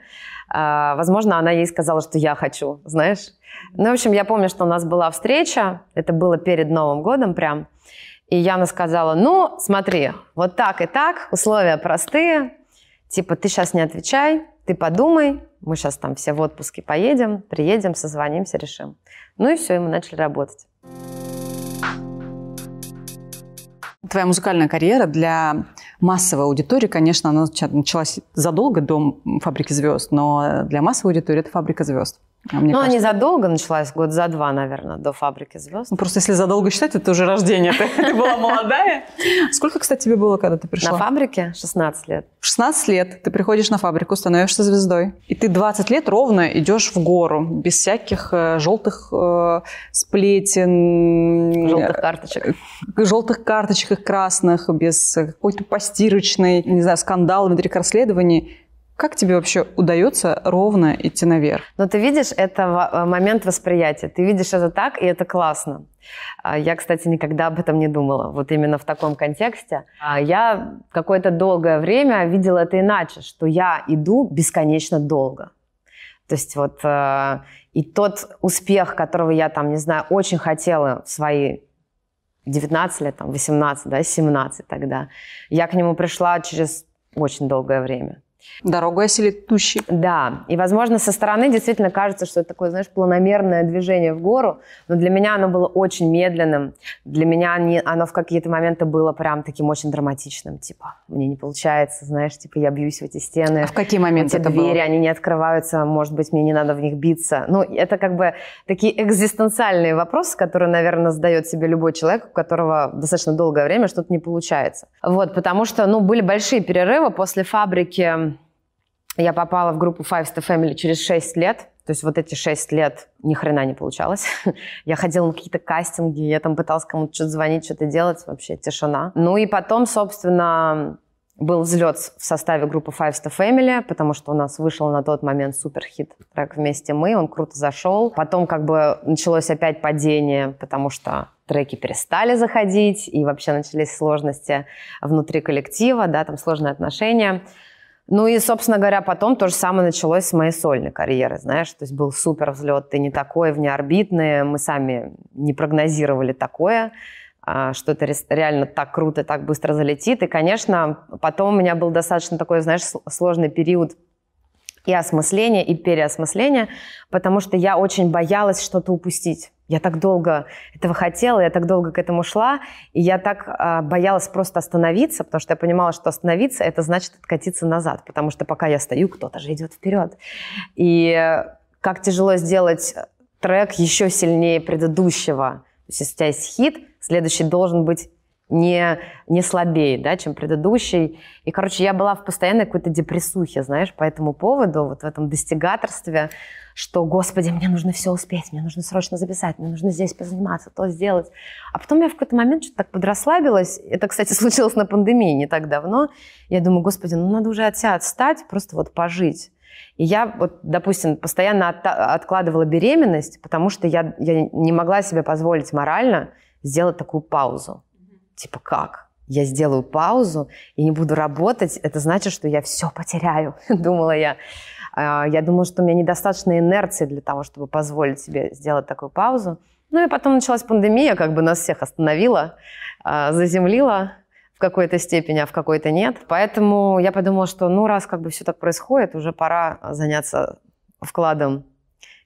А, возможно, она ей сказала, что я хочу, знаешь. Ну, в общем, я помню, что у нас была встреча, это было перед Новым годом прям. И Яна сказала, ну, смотри, вот так и так, условия простые, Типа, ты сейчас не отвечай, ты подумай, мы сейчас там все в отпуске поедем, приедем, созвонимся, решим. Ну и все, и мы начали работать. Твоя музыкальная карьера для массовой аудитории, конечно, она началась задолго до «Фабрики звезд», но для массовой аудитории это «Фабрика звезд». А ну, кажется... не задолго началась, год за два, наверное, до «Фабрики звезд». Ну, просто если задолго считать, это уже рождение. Ты, ты была молодая. Сколько, кстати, тебе было, когда ты пришла? На «Фабрике» 16 лет. 16 лет ты приходишь на «Фабрику», становишься звездой. И ты 20 лет ровно идешь в гору, без всяких э, желтых э, сплетен. Э, желтых карточек. Э, желтых карточек и красных, без э, какой-то постирочной, не знаю, скандала внутри расследований как тебе вообще удается ровно идти наверх? Ну, ты видишь, это э, момент восприятия. Ты видишь это так, и это классно. А, я, кстати, никогда об этом не думала, вот именно в таком контексте. А, я какое-то долгое время видела это иначе, что я иду бесконечно долго. То есть вот э, и тот успех, которого я там, не знаю, очень хотела в свои 19 лет, там, 18, да, 17 тогда, я к нему пришла через очень долгое время. Дорогу осилит тущи. Да, и, возможно, со стороны действительно кажется, что это такое, знаешь, планомерное движение в гору, но для меня оно было очень медленным, для меня не, оно в какие-то моменты было прям таким очень драматичным, типа, мне не получается, знаешь, типа, я бьюсь в эти стены. А в какие моменты эти это двери, было? они не открываются, может быть, мне не надо в них биться. Ну, это как бы такие экзистенциальные вопросы, которые, наверное, задает себе любой человек, у которого достаточно долгое время что-то не получается. Вот, потому что, ну, были большие перерывы после фабрики я попала в группу Five Star Family через 6 лет. То есть вот эти 6 лет ни хрена не получалось. я ходила на какие-то кастинги, я там пыталась кому-то что-то звонить, что-то делать. Вообще тишина. Ну и потом, собственно, был взлет в составе группы Five Star Family, потому что у нас вышел на тот момент суперхит трек «Вместе мы», он круто зашел. Потом как бы началось опять падение, потому что треки перестали заходить, и вообще начались сложности внутри коллектива, да, там сложные отношения. Ну и, собственно говоря, потом то же самое началось с моей сольной карьеры, знаешь, то есть был супер взлет, ты не такой, внеорбитный, мы сами не прогнозировали такое, а, что это реально так круто, так быстро залетит. И, конечно, потом у меня был достаточно такой, знаешь, сложный период и осмысления, и переосмысления, потому что я очень боялась что-то упустить. Я так долго этого хотела, я так долго к этому шла, и я так э, боялась просто остановиться, потому что я понимала, что остановиться это значит откатиться назад, потому что пока я стою, кто-то же идет вперед. И как тяжело сделать трек еще сильнее предыдущего. То есть, если у тебя есть хит, следующий должен быть не, не слабее, да, чем предыдущий. И, короче, я была в постоянной какой-то депрессухе, знаешь, по этому поводу, вот в этом достигаторстве, что, господи, мне нужно все успеть, мне нужно срочно записать, мне нужно здесь позаниматься, то сделать. А потом я в какой-то момент что-то так подрасслабилась. Это, кстати, случилось на пандемии не так давно. Я думаю, господи, ну надо уже от отстать, просто вот пожить. И я, вот, допустим, постоянно от, откладывала беременность, потому что я, я не могла себе позволить морально сделать такую паузу типа как? Я сделаю паузу и не буду работать, это значит, что я все потеряю, думала я. А, я думала, что у меня недостаточно инерции для того, чтобы позволить себе сделать такую паузу. Ну и потом началась пандемия, как бы нас всех остановила, а, заземлила в какой-то степени, а в какой-то нет. Поэтому я подумала, что ну раз как бы все так происходит, уже пора заняться вкладом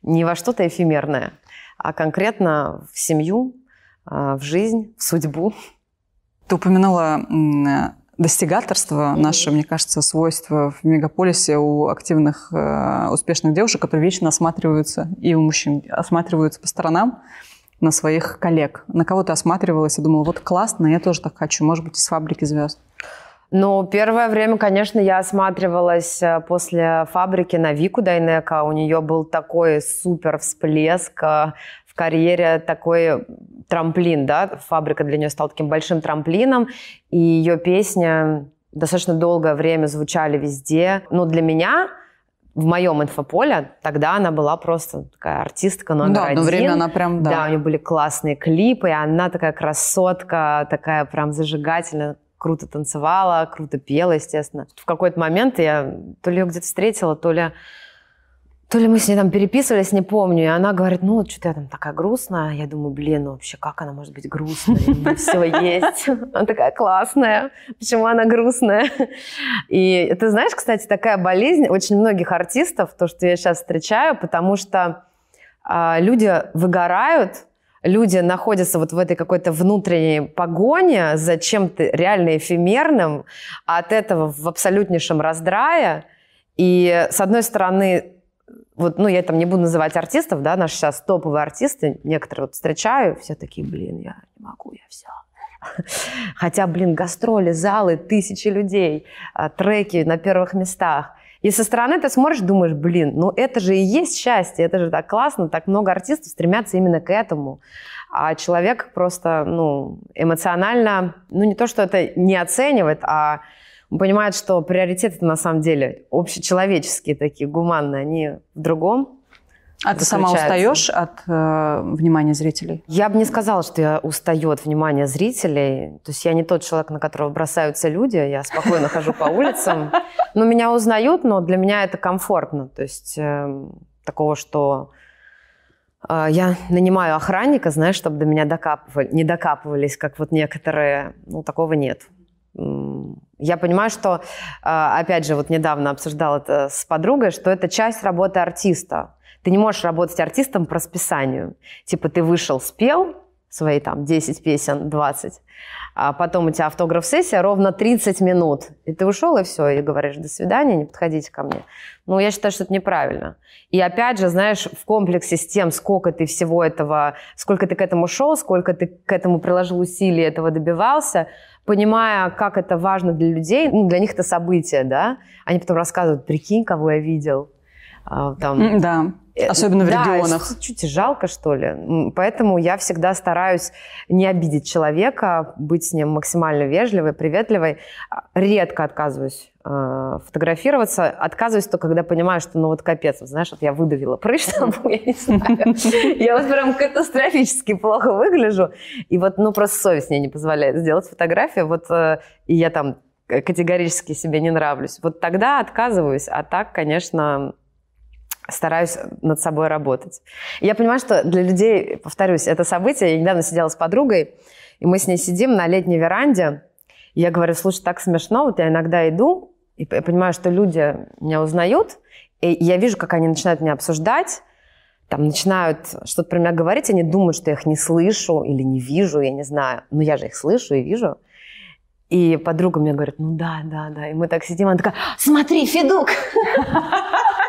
не во что-то эфемерное, а конкретно в семью, а, в жизнь, в судьбу, ты упоминала достигаторство, mm-hmm. наше, мне кажется, свойство в мегаполисе у активных, э, успешных девушек, которые вечно осматриваются, и у мужчин осматриваются по сторонам на своих коллег. На кого ты осматривалась и думала, вот классно, я тоже так хочу, может быть, из фабрики звезд? Ну, первое время, конечно, я осматривалась э, после фабрики на Вику Дайнека. У нее был такой супер всплеск э, карьере такой трамплин, да, фабрика для нее стала таким большим трамплином, и ее песня достаточно долгое время звучали везде. Но для меня в моем инфополе тогда она была просто такая артистка номер да, один. Да, но время она прям, да. Да, у нее были классные клипы, и она такая красотка, такая прям зажигательная, круто танцевала, круто пела, естественно. В какой-то момент я то ли ее где-то встретила, то ли то ли мы с ней там переписывались, не помню. И она говорит, ну, вот что-то я там такая грустная. Я думаю, блин, ну вообще, как она может быть грустной? У меня все есть. Она такая классная. Почему она грустная? И ты знаешь, кстати, такая болезнь очень многих артистов, то, что я сейчас встречаю, потому что а, люди выгорают, люди находятся вот в этой какой-то внутренней погоне за чем-то реально эфемерным, а от этого в абсолютнейшем раздрае. И, с одной стороны, вот, ну, я там не буду называть артистов, да, наши сейчас топовые артисты, некоторые вот встречаю, все такие, блин, я не могу, я все. Хотя, блин, гастроли, залы, тысячи людей, а, треки на первых местах. И со стороны ты смотришь, думаешь, блин, ну это же и есть счастье, это же так классно, так много артистов стремятся именно к этому. А человек просто, ну, эмоционально, ну не то, что это не оценивает, а он понимает, что приоритеты на самом деле общечеловеческие такие, гуманные, они в другом. А ты сама устаешь от э, внимания зрителей? Я бы не сказала, что я устаю от внимания зрителей. То есть я не тот человек, на которого бросаются люди. Я спокойно хожу по улицам. Но ну, меня узнают, но для меня это комфортно. То есть э, такого, что э, я нанимаю охранника, знаешь, чтобы до меня докапывали, не докапывались, как вот некоторые. Ну, такого нет я понимаю, что, э, опять же, вот недавно обсуждала это с подругой, что это часть работы артиста. Ты не можешь работать артистом по расписанию. Типа ты вышел, спел свои там 10 песен, 20, а потом у тебя автограф-сессия ровно 30 минут. И ты ушел, и все, и говоришь, до свидания, не подходите ко мне. Ну, я считаю, что это неправильно. И опять же, знаешь, в комплексе с тем, сколько ты всего этого, сколько ты к этому шел, сколько ты к этому приложил усилий, этого добивался – понимая, как это важно для людей, ну, для них это событие, да, они потом рассказывают, прикинь, кого я видел, а, там, да. Э, Особенно в да, регионах. Чуть, чуть жалко, что ли. Поэтому я всегда стараюсь не обидеть человека, быть с ним максимально вежливой, приветливой. А, редко отказываюсь а, фотографироваться. Отказываюсь только, когда понимаю, что ну вот капец, знаешь, вот я выдавила прыщ там, я не знаю. Я вот прям катастрофически плохо выгляжу. И вот, ну, просто совесть мне не позволяет сделать фотографию. Вот э, и я там э, категорически себе не нравлюсь. Вот тогда отказываюсь, а так, конечно, стараюсь над собой работать. Я понимаю, что для людей, повторюсь, это событие. Я недавно сидела с подругой, и мы с ней сидим на летней веранде. И я говорю, слушай, так смешно, вот я иногда иду, и я понимаю, что люди меня узнают, и я вижу, как они начинают меня обсуждать, там начинают что-то про меня говорить, они думают, что я их не слышу или не вижу, я не знаю. Но я же их слышу и вижу. И подруга мне говорит, ну да, да, да. И мы так сидим, она такая, смотри, Федук!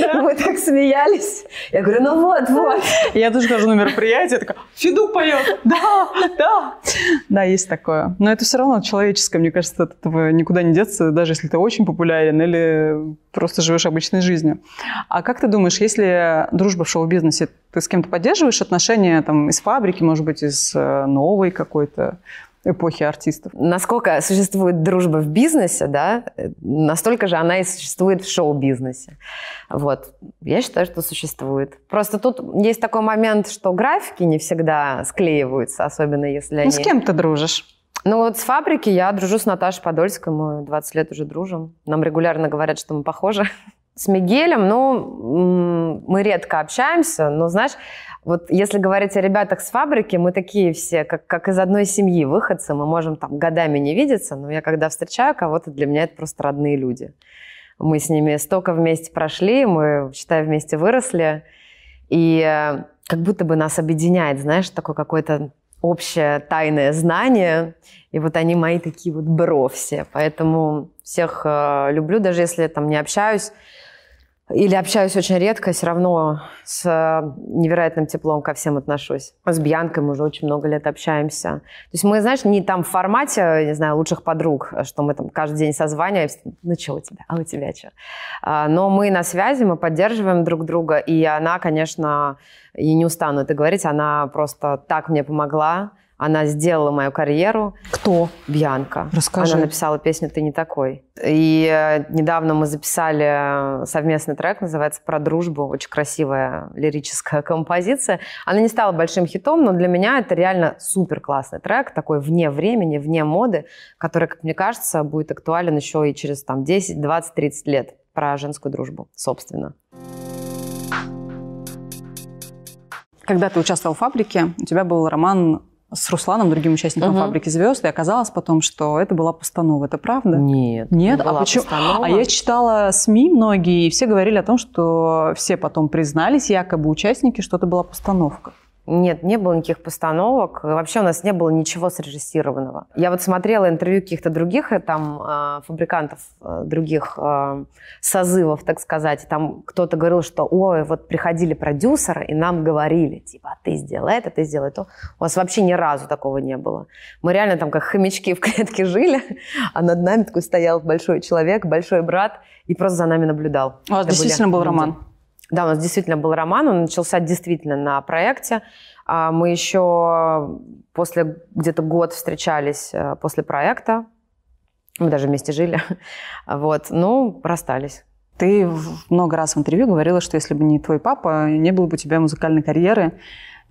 Да. Мы так смеялись. Я говорю, ну вот, вот. Я тоже хожу на мероприятие, такая, Фиду поет. Да, да. Да, есть такое. Но это все равно человеческое. Мне кажется, от этого никуда не деться, даже если ты очень популярен или просто живешь обычной жизнью. А как ты думаешь, если дружба в шоу-бизнесе, ты с кем-то поддерживаешь отношения там, из фабрики, может быть, из э, новой какой-то эпохи артистов. Насколько существует дружба в бизнесе, да, настолько же она и существует в шоу-бизнесе. Вот. Я считаю, что существует. Просто тут есть такой момент, что графики не всегда склеиваются, особенно если они... Ну, с кем ты дружишь? Ну вот с фабрики я дружу с Наташей Подольской, мы 20 лет уже дружим. Нам регулярно говорят, что мы похожи. С Мигелем, ну, мы редко общаемся, но, знаешь, вот если говорить о ребятах с фабрики, мы такие все, как, как из одной семьи выходцы, мы можем там годами не видеться, но я когда встречаю кого-то, для меня это просто родные люди. Мы с ними столько вместе прошли, мы, считай, вместе выросли, и э, как будто бы нас объединяет, знаешь, такое какое-то общее тайное знание, и вот они мои такие вот бро все, поэтому всех э, люблю, даже если я там не общаюсь, или общаюсь очень редко, все равно с э, невероятным теплом ко всем отношусь. С Бьянкой мы уже очень много лет общаемся. То есть мы, знаешь, не там в формате, не знаю, лучших подруг, а что мы там каждый день созваниваемся. Ну, что у тебя? А у тебя что? А, но мы на связи, мы поддерживаем друг друга. И она, конечно, и не устану это говорить, она просто так мне помогла она сделала мою карьеру. Кто? Бьянка. Расскажи. Она написала песню «Ты не такой». И э, недавно мы записали э, совместный трек, называется «Про дружбу». Очень красивая лирическая композиция. Она не стала большим хитом, но для меня это реально супер классный трек, такой вне времени, вне моды, который, как мне кажется, будет актуален еще и через там, 10, 20, 30 лет про женскую дружбу, собственно. Когда ты участвовал в «Фабрике», у тебя был роман с Русланом, другим участником угу. фабрики звезд, и оказалось потом, что это была постанова. Это правда? Нет. Нет, не а почему? Постанова. А я читала СМИ многие, и все говорили о том, что все потом признались, якобы участники, что это была постановка. Нет, не было никаких постановок. Вообще у нас не было ничего срежиссированного. Я вот смотрела интервью каких-то других э, там э, фабрикантов э, других созывов, так сказать. Там кто-то говорил, что ой, вот приходили продюсеры и нам говорили, типа, а ты сделай это, ты сделай то. У нас вообще ни разу такого не было. Мы реально там как хомячки в клетке жили, а над нами такой стоял большой человек, большой брат и просто за нами наблюдал. У вас это действительно был роман? Да, у нас действительно был роман, он начался действительно на проекте. А, мы еще после где-то год встречались э, после проекта. Мы даже вместе жили. Вот, ну, расстались. Ты много раз в интервью говорила, что если бы не твой папа, не было бы у тебя музыкальной карьеры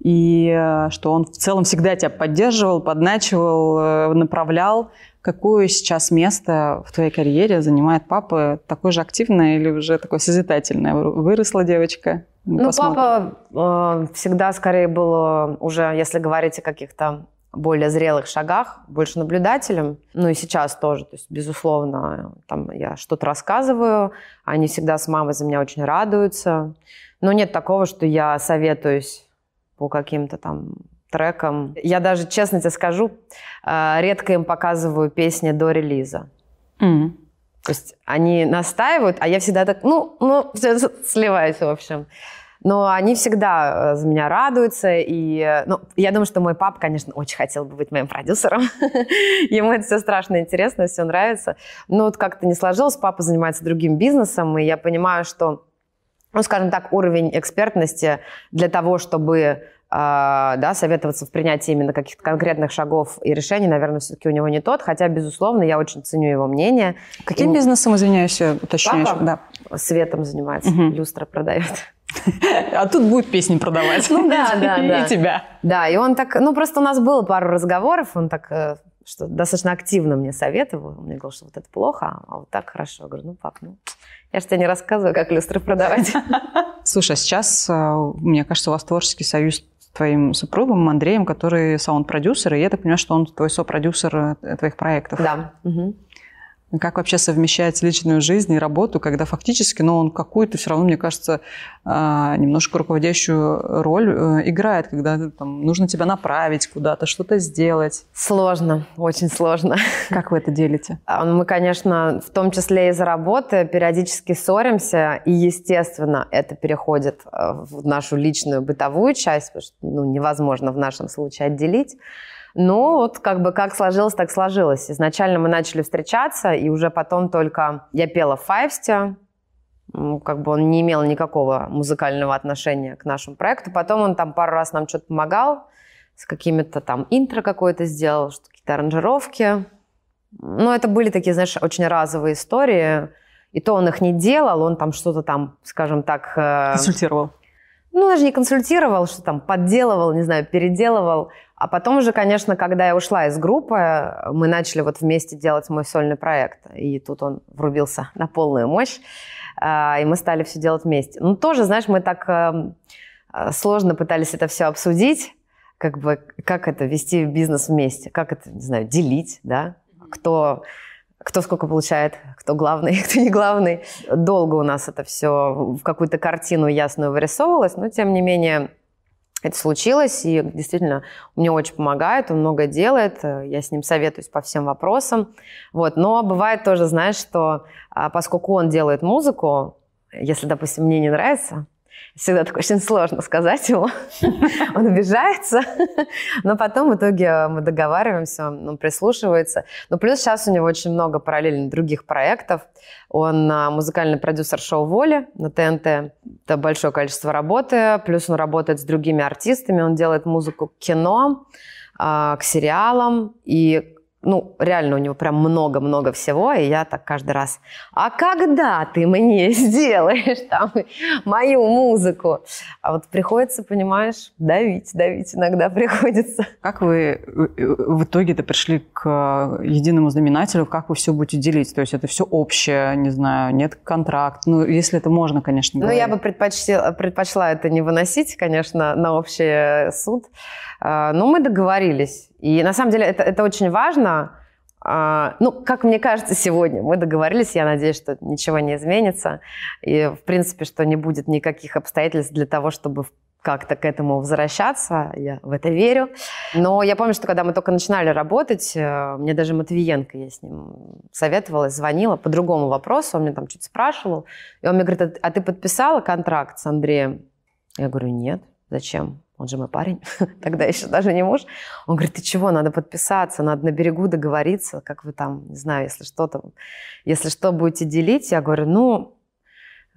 и э, что он в целом всегда тебя поддерживал, подначивал, э, направлял. Какое сейчас место в твоей карьере занимает папа? Такое же активное или уже такое созидательное? Выросла девочка? Ну, посмотрим. папа э, всегда скорее был уже, если говорить о каких-то более зрелых шагах, больше наблюдателем. Ну и сейчас тоже, то есть, безусловно, там я что-то рассказываю, они всегда с мамой за меня очень радуются. Но нет такого, что я советуюсь по каким-то там трекам. Я даже, честно тебе скажу, э, редко им показываю песни до релиза. Mm. То есть они настаивают, а я всегда так, ну, ну, сливаюсь, в общем. Но они всегда э, за меня радуются. И э, ну, я думаю, что мой папа, конечно, очень хотел бы быть моим продюсером. Ему это все страшно интересно, все нравится. Но вот как-то не сложилось. Папа занимается другим бизнесом, и я понимаю, что ну, скажем так, уровень экспертности для того, чтобы а, да, советоваться в принятии именно каких-то конкретных шагов и решений, наверное, все-таки у него не тот, хотя, безусловно, я очень ценю его мнение. Каким и... бизнесом, извиняюсь, уточняешь? Папа да. светом занимается, угу. люстра продает. А тут будет песни продавать. Ну да, да, да. И тебя. Да, и он так, ну просто у нас было пару разговоров, он так э, что достаточно активно мне советовал. Он мне говорил, что вот это плохо, а вот так хорошо. Я говорю, ну, пап, ну, я же тебе не рассказываю, как люстры продавать. Слушай, а сейчас, э, мне кажется, у вас творческий союз с твоим супругом Андреем, который саунд-продюсер, и я так понимаю, что он твой сопродюсер э, твоих проектов. Да. Угу. Как вообще совмещать личную жизнь и работу, когда фактически, но ну, он какую-то все равно, мне кажется, а, немножко руководящую роль э, играет, когда там, нужно тебя направить куда-то, что-то сделать. Сложно, очень сложно. Как вы это делите? А, ну, мы, конечно, в том числе из-за работы периодически ссоримся, и, естественно, это переходит э, в нашу личную бытовую часть, потому что ну, невозможно в нашем случае отделить. Ну, вот как бы как сложилось, так сложилось. Изначально мы начали встречаться, и уже потом только я пела в Файвсте, ну, как бы он не имел никакого музыкального отношения к нашему проекту. Потом он там пару раз нам что-то помогал, с какими-то там интро какое-то сделал, какие-то аранжировки. Но ну, это были такие, знаешь, очень разовые истории. И то он их не делал, он там что-то там, скажем так... Э, Консультировал ну, даже не консультировал, что там подделывал, не знаю, переделывал. А потом уже, конечно, когда я ушла из группы, мы начали вот вместе делать мой сольный проект. И тут он врубился на полную мощь, а, и мы стали все делать вместе. Ну, тоже, знаешь, мы так эм, э, сложно пытались это все обсудить, как бы, как это вести бизнес вместе, как это, не знаю, делить, да, кто кто сколько получает, кто главный, кто не главный. Долго у нас это все в какую-то картину ясную вырисовывалось, но тем не менее это случилось, и действительно мне очень помогает, он много делает, э, я с ним советуюсь по всем вопросам. Вот. Но бывает тоже, знаешь, что а, поскольку он делает музыку, если, допустим, мне не нравится, Всегда так очень сложно сказать ему. Он обижается. Но потом в итоге э, мы договариваемся, он прислушивается. Но ну, плюс сейчас у него очень много параллельно других проектов. Он э, музыкальный продюсер шоу «Воли» на ТНТ. Это большое количество работы. Плюс он работает с другими артистами. Он делает музыку к кино, э, к сериалам. И ну, реально у него прям много-много всего, и я так каждый раз, а когда ты мне сделаешь там мою музыку? А вот приходится, понимаешь, давить, давить иногда приходится. Как вы э, э, в итоге-то пришли к э, единому знаменателю, как вы все будете делить? То есть это все общее, не знаю, нет контракт, ну, если это можно, конечно. Ну, я бы предпочла, предпочла это не выносить, конечно, на общий суд, а, но мы договорились, и на самом деле это, это очень важно. А, ну, как мне кажется, сегодня мы договорились, я надеюсь, что ничего не изменится. И, в принципе, что не будет никаких обстоятельств для того, чтобы как-то к этому возвращаться. Я в это верю. Но я помню, что когда мы только начинали работать, э, мне даже Матвиенко, я с ним советовалась, звонила по другому вопросу, он мне там чуть спрашивал. И он мне говорит, «А, а ты подписала контракт с Андреем? Я говорю, нет. Зачем? он же мой парень, тогда еще даже не муж. Он говорит, ты чего, надо подписаться, надо на берегу договориться, как вы там, не знаю, если что то если что будете делить. Я говорю, ну,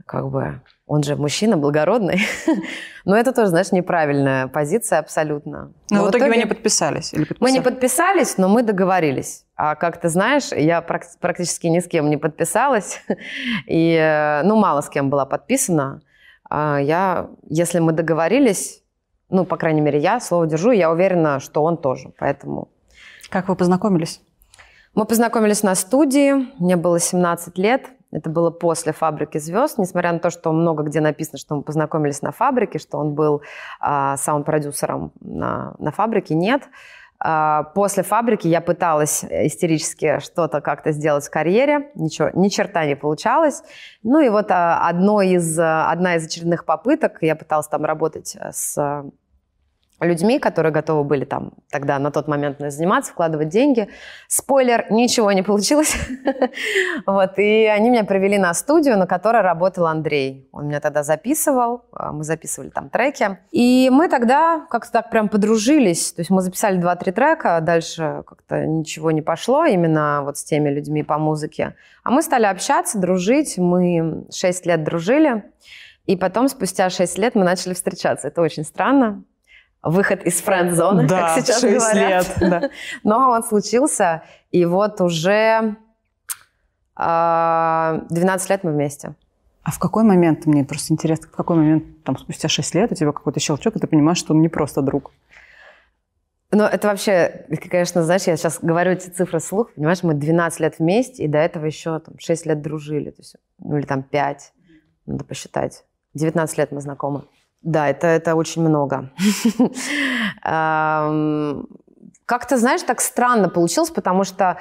как бы, он же мужчина благородный. Но это тоже, знаешь, неправильная позиция абсолютно. Но, но в итоге, итоге вы не подписались? Или подписали? Мы не подписались, но мы договорились. А как ты знаешь, я практически ни с кем не подписалась. И, э, ну, мало с кем была подписана. А я, если мы договорились, ну, по крайней мере, я слово держу, и я уверена, что он тоже. Поэтому... Как вы познакомились? Мы познакомились на студии, мне было 17 лет, это было после «Фабрики звезд», несмотря на то, что много где написано, что мы познакомились на «Фабрике», что он был э, саунд-продюсером на, на «Фабрике», нет. Э, после «Фабрики» я пыталась истерически что-то как-то сделать в карьере, ничего, ни черта не получалось. Ну и вот э, одно из, одна из очередных попыток, я пыталась там работать с людьми, которые готовы были там тогда на тот момент заниматься, вкладывать деньги. Спойлер, ничего не получилось. вот, и они меня привели на студию, на которой работал Андрей. Он меня тогда записывал, а, мы записывали там треки. И мы тогда как-то так прям подружились. То есть мы записали 2-3 трека, а дальше как-то ничего не пошло именно вот с теми людьми по музыке. А мы стали общаться, дружить. Мы 6 лет дружили. И потом, спустя 6 лет, мы начали встречаться. Это очень странно, выход из френд-зоны, да, как сейчас 6 говорят. Лет, да. Но он случился, и вот уже 12 а, лет мы вместе. А в какой момент, мне просто интересно, в какой момент, там, спустя 6 лет у тебя какой-то щелчок, и ты понимаешь, что он не просто друг? Ну, это вообще, конечно, знаешь, я сейчас говорю эти цифры слух, понимаешь, мы 12 лет вместе, и до этого еще там, 6 лет дружили, то есть, ну или там 5, надо посчитать. 19 лет мы знакомы. Да, это, это очень много. Как-то, знаешь, так странно получилось, потому что э,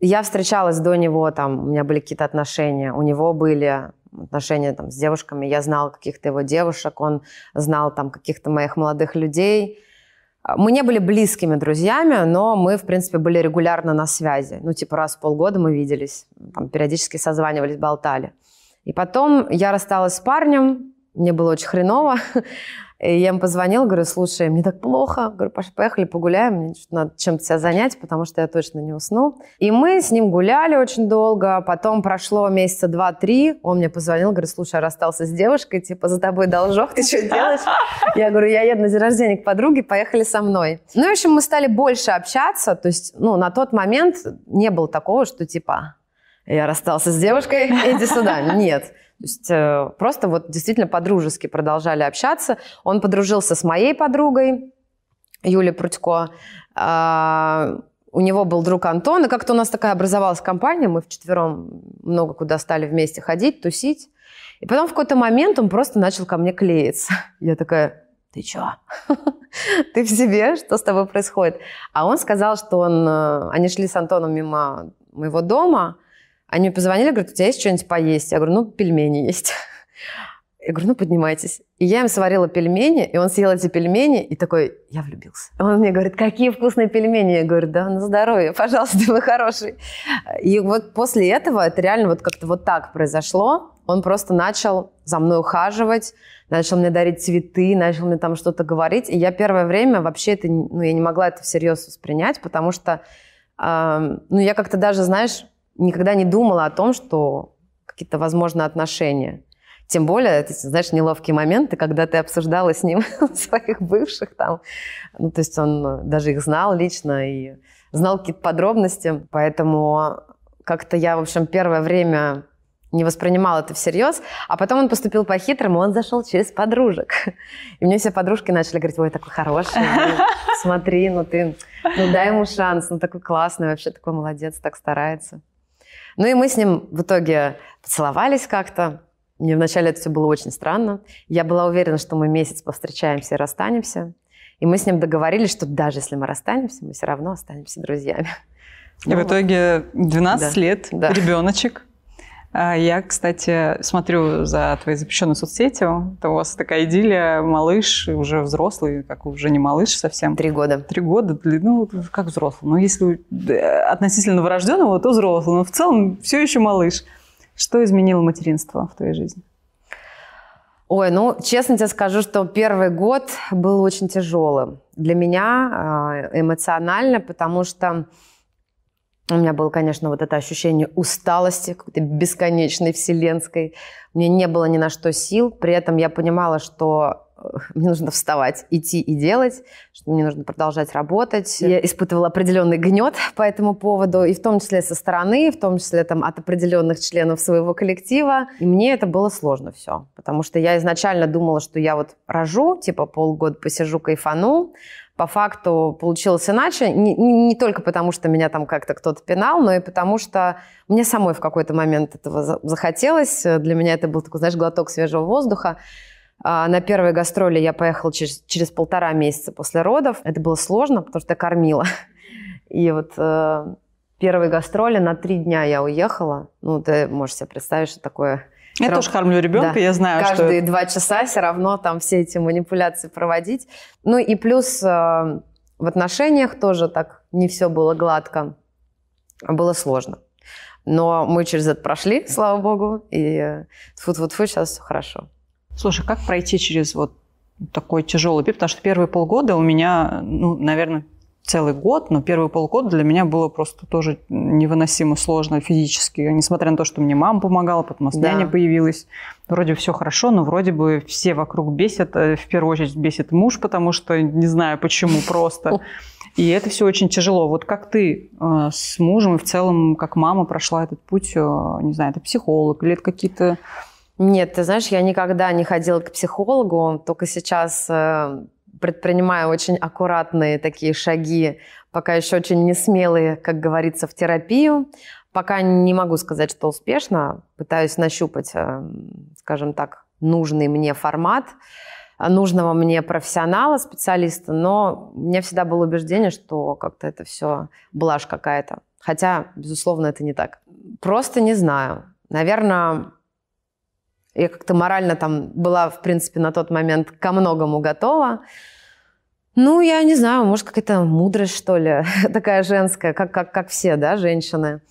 я встречалась до него, там, у меня были какие-то отношения, у него были отношения там, с девушками, я знала каких-то его девушек, он знал там каких-то моих молодых людей. Э, мы не были близкими друзьями, но мы, в принципе, были регулярно на связи. Ну, типа раз в полгода мы виделись, там, периодически созванивались, болтали. И потом я рассталась с парнем, мне было очень хреново. И я им позвонила, говорю, слушай, мне так плохо. Говорю, Паша, поехали погуляем, мне надо чем-то себя занять, потому что я точно не усну. И мы с ним гуляли очень долго, а потом прошло месяца два-три, он мне позвонил, говорит, слушай, я а расстался с девушкой, типа, за тобой должок, ты что делаешь? Я говорю, я еду на день рождения к подруге, поехали со мной. Ну, в общем, мы стали больше общаться, то есть, ну, на тот момент не было такого, что, типа, «А, я расстался с девушкой, иди сюда. Нет. То есть э, просто вот действительно по-дружески продолжали общаться. Он подружился с моей подругой Юлей Прутько. Э, у него был друг Антон, и как-то у нас такая образовалась компания, мы вчетвером много куда стали вместе ходить, тусить. И потом в какой-то момент он просто начал ко мне клеиться. Я такая, ты чё? ты в себе? Что с тобой происходит? А он сказал, что он... Э, они шли с Антоном мимо моего дома, они мне позвонили, говорят, у тебя есть что-нибудь поесть? Я говорю, ну, пельмени есть. Я говорю, ну, поднимайтесь. И я им сварила пельмени, и он съел эти пельмени, и такой, я влюбился. Он мне говорит, какие вкусные пельмени. Я говорю, да, на здоровье, пожалуйста, вы хороший. И вот после этого это реально вот как-то вот так произошло. Он просто начал за мной ухаживать, начал мне дарить цветы, начал мне там что-то говорить. И я первое время вообще это, ну, я не могла это всерьез воспринять, потому что, э, ну, я как-то даже, знаешь, никогда не думала о том, что какие-то, возможно, отношения. Тем более, это, знаешь, неловкие моменты, когда ты обсуждала с ним своих бывших там. Ну, то есть он даже их знал лично и знал какие-то подробности. Поэтому как-то я, в общем, первое время не воспринимала это всерьез. А потом он поступил по-хитрому, он зашел через подружек. И мне все подружки начали говорить, ой, такой хороший, ну, смотри, ну ты, ну дай ему шанс, ну такой классный вообще, такой молодец, так старается. Ну и мы с ним в итоге поцеловались как-то. Мне вначале это все было очень странно. Я была уверена, что мы месяц повстречаемся и расстанемся. И мы с ним договорились, что даже если мы расстанемся, мы все равно останемся друзьями. И ну, в итоге 12 да, лет, да. ребеночек. А, я, кстати, смотрю за твоей запрещенной соцсетью. Это у вас такая идиллия, малыш, уже взрослый, как уже не малыш совсем. Три года. Три года, ну, как взрослый. Ну, если э, относительно врожденного, то взрослый, но в целом все еще малыш. Что изменило материнство в твоей жизни? Ой, ну, честно тебе скажу, что первый год был очень тяжелым для меня а, эмоционально, потому что у меня было, конечно, вот это ощущение усталости, какой-то бесконечной вселенской. Мне не было ни на что сил. При этом я понимала, что э, мне нужно вставать, идти и делать, что мне нужно продолжать работать. Я испытывала определенный гнет по этому поводу, и в том числе со стороны, в том числе там, от определенных членов своего коллектива. И мне это было сложно все, потому что я изначально думала, что я вот рожу, типа полгода посижу, кайфану, по факту получилось иначе. Не, не, не только потому, что меня там как-то кто-то пинал, но и потому, что мне самой в какой-то момент этого захотелось. Для меня это был такой, знаешь, глоток свежего воздуха. А, на первой гастроли я поехала через, через полтора месяца после родов. Это было сложно, потому что я кормила. И вот э, первой гастроли на три дня я уехала. Ну, ты можешь себе представить, что такое я Ром... тоже кормлю ребенка, да. я знаю, Каждые что... Каждые два часа все равно там все эти манипуляции проводить. Ну и плюс э, в отношениях тоже так не все было гладко, было сложно. Но мы через это прошли, слава богу, и тьфу-тьфу-тьфу, сейчас все хорошо. Слушай, как пройти через вот такой тяжелый период? Потому что первые полгода у меня, ну, наверное, целый год, но первый полгода для меня было просто тоже невыносимо сложно физически, несмотря на то, что мне мама помогала, потом няня да. появилась. Вроде все хорошо, но вроде бы все вокруг бесят, э, в первую очередь бесит муж, потому что не знаю почему просто. И это все очень тяжело. Вот как ты э, с мужем и в целом как мама прошла этот путь, э, не знаю, это психолог или это какие-то... Нет, ты знаешь, я никогда не ходила к психологу, только сейчас предпринимаю очень аккуратные такие шаги, пока еще очень несмелые, как говорится, в терапию. Пока не могу сказать, что успешно. Пытаюсь нащупать, э, скажем так, нужный мне формат, нужного мне профессионала, специалиста, но у меня всегда было убеждение, что как-то это все блажь какая-то. Хотя, безусловно, это не так. Просто не знаю. Наверное, я как-то морально там была, в принципе, на тот момент ко многому готова. Ну, я не знаю, может, какая-то мудрость, что ли, такая женская, как, как, как все, да, женщины.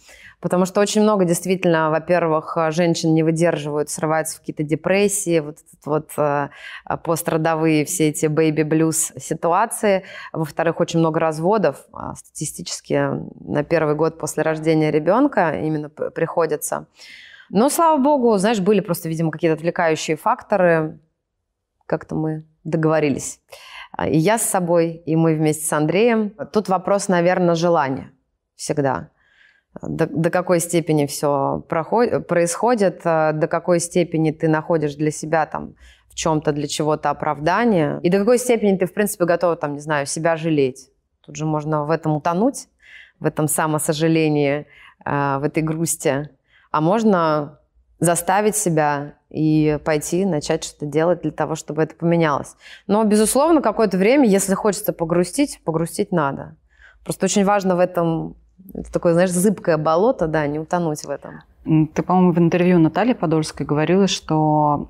Потому что очень много действительно, во-первых, женщин не выдерживают, срываются в какие-то депрессии, вот, вот э, пострадовые все эти бэйби-блюз ситуации. Во-вторых, очень много разводов. А, статистически на первый год после рождения ребенка именно приходится. Но, слава богу, знаешь, были просто, видимо, какие-то отвлекающие факторы. Как-то мы договорились. А, и я с собой, и мы вместе с Андреем. Тут вопрос, наверное, желания всегда. До, до какой степени все проходит, происходит, э, до какой степени ты находишь для себя там в чем-то для чего-то оправдание, и до какой степени ты, в принципе, готова, там, не знаю, себя жалеть. Тут же можно в этом утонуть, в этом самосожалении, э, в этой грусти а можно заставить себя и пойти начать что-то делать для того, чтобы это поменялось. Но, безусловно, какое-то время, если хочется погрустить, погрустить надо. Просто очень важно в этом, это такое, знаешь, зыбкое болото, да, не утонуть в этом. Ты, по-моему, в интервью Натальи Подольской говорила, что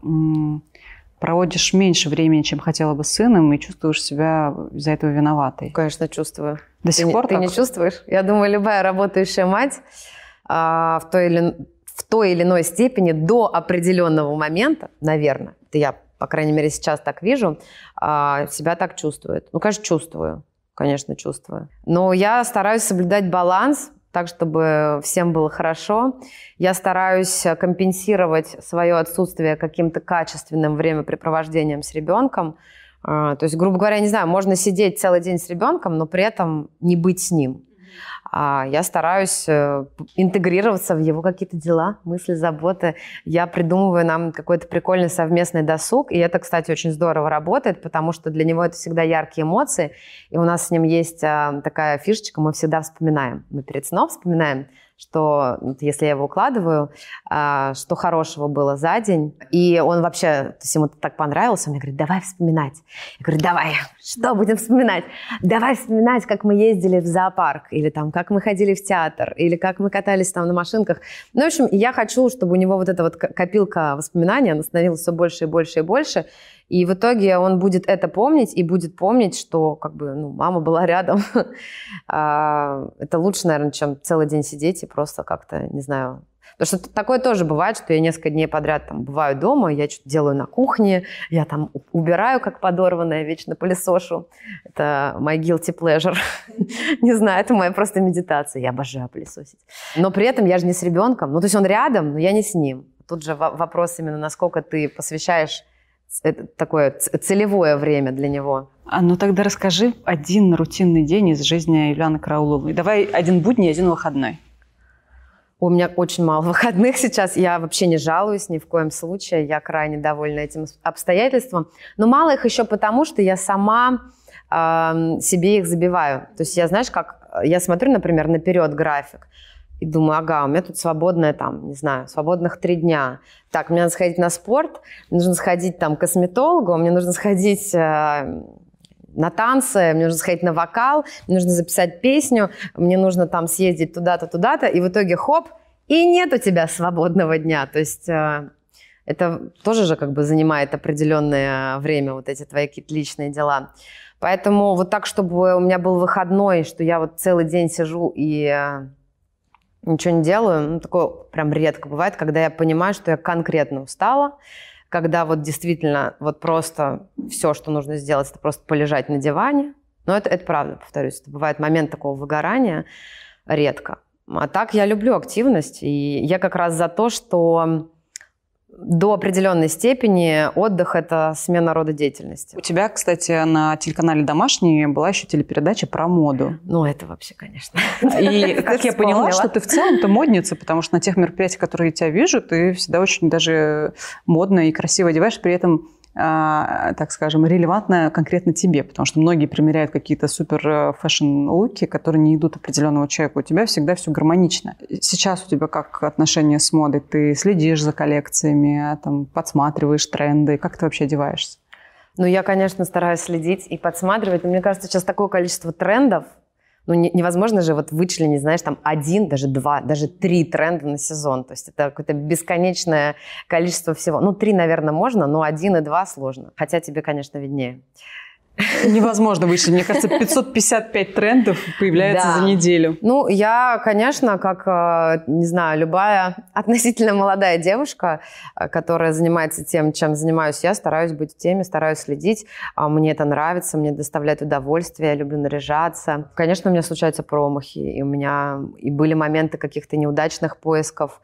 проводишь меньше времени, чем хотела бы с сыном, и чувствуешь себя из-за этого виноватой. Конечно, чувствую. До ты сих не, пор ты так? не чувствуешь? Я думаю, любая работающая мать а, в той или в той или иной степени до определенного момента, наверное, это я, по крайней мере, сейчас так вижу, а, себя так чувствует. Ну, конечно, чувствую, конечно, чувствую. Но я стараюсь соблюдать баланс, так, чтобы всем было хорошо. Я стараюсь компенсировать свое отсутствие каким-то качественным времяпрепровождением с ребенком. А, то есть, грубо говоря, не знаю, можно сидеть целый день с ребенком, но при этом не быть с ним. А, я стараюсь э, интегрироваться в его какие-то дела, мысли, заботы. Я придумываю нам какой-то прикольный совместный досуг, и это, кстати, очень здорово работает, потому что для него это всегда яркие эмоции, и у нас с ним есть а, такая фишечка, мы всегда вспоминаем. Мы перед сном вспоминаем, что вот, если я его укладываю, а, что хорошего было за день. И он вообще, то есть ему так понравилось, он мне говорит, давай вспоминать. Я говорю, давай, что будем вспоминать? Давай вспоминать, как мы ездили в зоопарк, или там, как мы ходили в театр, или как мы катались там на машинках. Ну, в общем, я хочу, чтобы у него вот эта вот копилка воспоминаний, она становилась все больше и больше и больше. И в итоге он будет это помнить и будет помнить, что как бы, ну, мама была рядом. А, это лучше, наверное, чем целый день сидеть и просто как-то, не знаю, Потому что такое тоже бывает, что я несколько дней подряд там бываю дома, я что-то делаю на кухне, я там убираю как подорванная, вечно пылесошу. Это мой guilty pleasure. не знаю, это моя просто медитация. Я обожаю пылесосить. Но при этом я же не с ребенком. Ну, то есть он рядом, но я не с ним. Тут же вопрос именно, насколько ты посвящаешь это такое целевое время для него. А ну тогда расскажи один рутинный день из жизни Юлианы Крауловой. Давай один будний, один выходной. У меня очень мало выходных сейчас. Я вообще не жалуюсь ни в коем случае. Я крайне довольна этим обстоятельством. Но мало их еще потому, что я сама э, себе их забиваю. То есть я, знаешь, как я смотрю, например, наперед график и думаю, ага, у меня тут свободное там, не знаю, свободных три дня. Так, мне надо сходить на спорт, мне нужно сходить там к косметологу, мне нужно сходить э, на танцы, мне нужно сходить на вокал, мне нужно записать песню, мне нужно там съездить туда-то, туда-то, и в итоге хоп, и нет у тебя свободного дня. То есть э, это тоже же как бы занимает определенное время, вот эти твои какие-то личные дела. Поэтому вот так, чтобы у меня был выходной, что я вот целый день сижу и э, ничего не делаю. Ну, такое прям редко бывает, когда я понимаю, что я конкретно устала, когда вот действительно вот просто все, что нужно сделать, это просто полежать на диване. Но это, это правда, повторюсь, это бывает момент такого выгорания редко. А так я люблю активность, и я как раз за то, что до определенной степени отдых – это смена рода деятельности. У тебя, кстати, на телеканале «Домашний» была еще телепередача про моду. Ну, это вообще, конечно. И как я поняла, что ты в целом-то модница, потому что на тех мероприятиях, которые я тебя вижу, ты всегда очень даже модно и красиво одеваешь, при этом а, так скажем, релевантная конкретно тебе, потому что многие примеряют какие-то супер э, фэшн-луки, которые не идут определенного человеку. У тебя всегда все гармонично. Сейчас у тебя как отношения с модой? Ты следишь за коллекциями, а, там, подсматриваешь тренды? Как ты вообще одеваешься? Ну, я, конечно, стараюсь следить и подсматривать. Но мне кажется, сейчас такое количество трендов, ну, не, невозможно же вот вычленить, знаешь, там один, даже два, даже три тренда на сезон. То есть это какое-то бесконечное количество всего. Ну, три, наверное, можно, но один и два сложно. Хотя тебе, конечно, виднее. Невозможно вычислить. Мне кажется, 555 трендов появляется да. за неделю. Ну, я, конечно, как, э, не знаю, любая относительно молодая девушка, э, которая занимается тем, чем занимаюсь я, стараюсь быть в теме, стараюсь следить. А мне это нравится, мне доставляет удовольствие, я люблю наряжаться. Конечно, у меня случаются промахи, и у меня и были моменты каких-то неудачных поисков.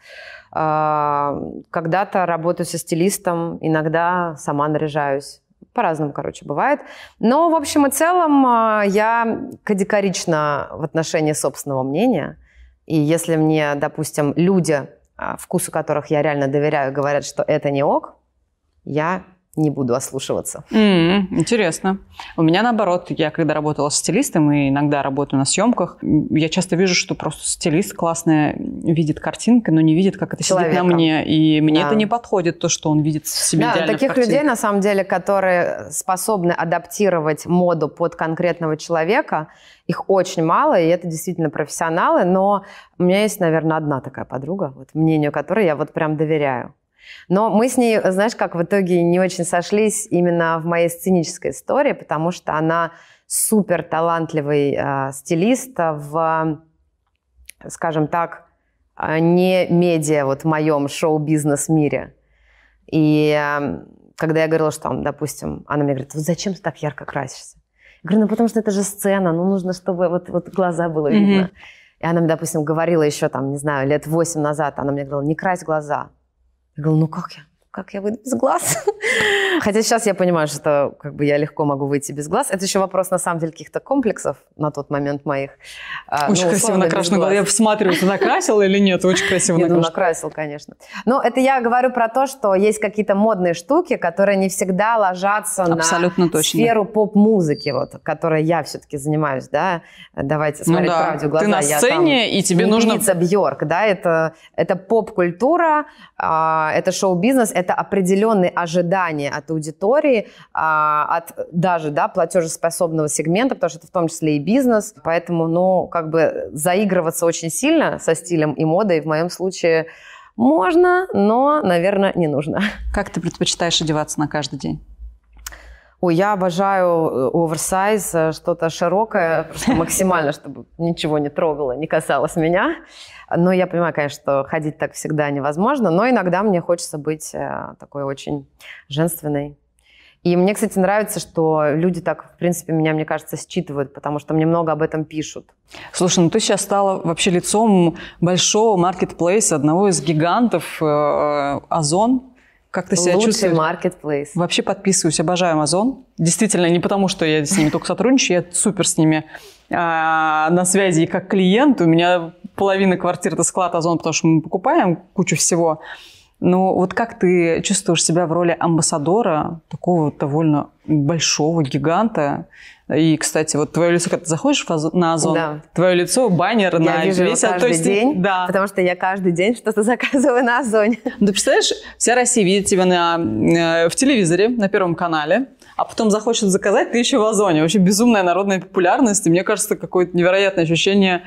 Э, когда-то работаю со стилистом, иногда сама наряжаюсь по-разному, короче, бывает. Но, в общем и целом, а, я категорично в отношении собственного мнения. И если мне, допустим, люди, а, вкусу которых я реально доверяю, говорят, что это не ок, я не буду ослушиваться. Mm, интересно. У меня наоборот, я когда работала с стилистом и иногда работаю на съемках, я часто вижу, что просто стилист классно видит картинку, но не видит, как это Человека. сидит на мне. И мне да. это не подходит, то, что он видит в себе Да, таких картинках. людей, на самом деле, которые способны адаптировать моду под конкретного человека, их очень мало, и это действительно профессионалы, но у меня есть, наверное, одна такая подруга, вот, мнению которой я вот прям доверяю. Но мы с ней, знаешь, как в итоге не очень сошлись именно в моей сценической истории, потому что она супер талантливый э, стилист в, скажем так, а, не медиа вот в моем шоу-бизнес мире. И э, когда я говорила, что там, допустим, она мне говорит, зачем ты так ярко красишься? Я говорю, ну потому что это же сцена, ну нужно, чтобы вот, вот глаза было видно. Mm-hmm. И она мне, допустим, говорила еще там, не знаю, лет восемь назад, она мне говорила, не крась глаза, Ir gal nu kokią? как я выйду без глаз? Хотя сейчас я понимаю, что как бы я легко могу выйти без глаз. Это еще вопрос, на самом деле, каких-то комплексов на тот момент моих. А, ну, Очень ну, красиво накрашена глаз. Я всматриваю, ты накрасил или нет? Очень красиво накрашен. Ну, накрасил, конечно. Но ну, это я говорю про то, что есть какие-то модные штуки, которые не всегда ложатся Абсолютно на точно. сферу поп-музыки, вот, которой я все-таки занимаюсь, да? Давайте ну смотреть ну, да. правде в глаза. Ты на сцене, я, там, и тебе нужно... Бьорк, да? Это, это поп-культура, а, это шоу-бизнес, это определенные ожидания от аудитории, а, от даже да, платежеспособного сегмента, потому что это в том числе и бизнес. Поэтому, ну, как бы заигрываться очень сильно со стилем и модой в моем случае можно, но, наверное, не нужно. Как ты предпочитаешь одеваться на каждый день? Ой, я обожаю э, оверсайз, э, что-то широкое, максимально, чтобы ничего не трогало, не касалось меня. Но я понимаю, конечно, что ходить так всегда невозможно, но иногда мне хочется быть э, такой очень женственной. И мне, кстати, нравится, что люди так, в принципе, меня, мне кажется, считывают, потому что мне много об этом пишут. Слушай, ну ты сейчас стала вообще лицом большого маркетплейса, одного из гигантов э, Озон. Как ты себя Лучший чувствуешь? маркетплейс. Вообще подписываюсь, обожаю Amazon. Действительно, не потому, что я с ними только сотрудничаю, я супер с ними а, на связи и как клиент. У меня половина квартир – это склад Озон, потому что мы покупаем кучу всего. Но вот как ты чувствуешь себя в роли амбассадора такого довольно большого гиганта, и, кстати, вот твое лицо, когда ты заходишь на Озон, да. твое лицо баннер я на вижу весь а, каждый день, да. потому что я каждый день что-то заказываю на Озоне. Ну, ты представляешь, вся Россия видит тебя на, э, в телевизоре, на Первом канале, а потом захочет заказать, ты еще в Озоне. Вообще безумная народная популярность, и мне кажется, какое-то невероятное ощущение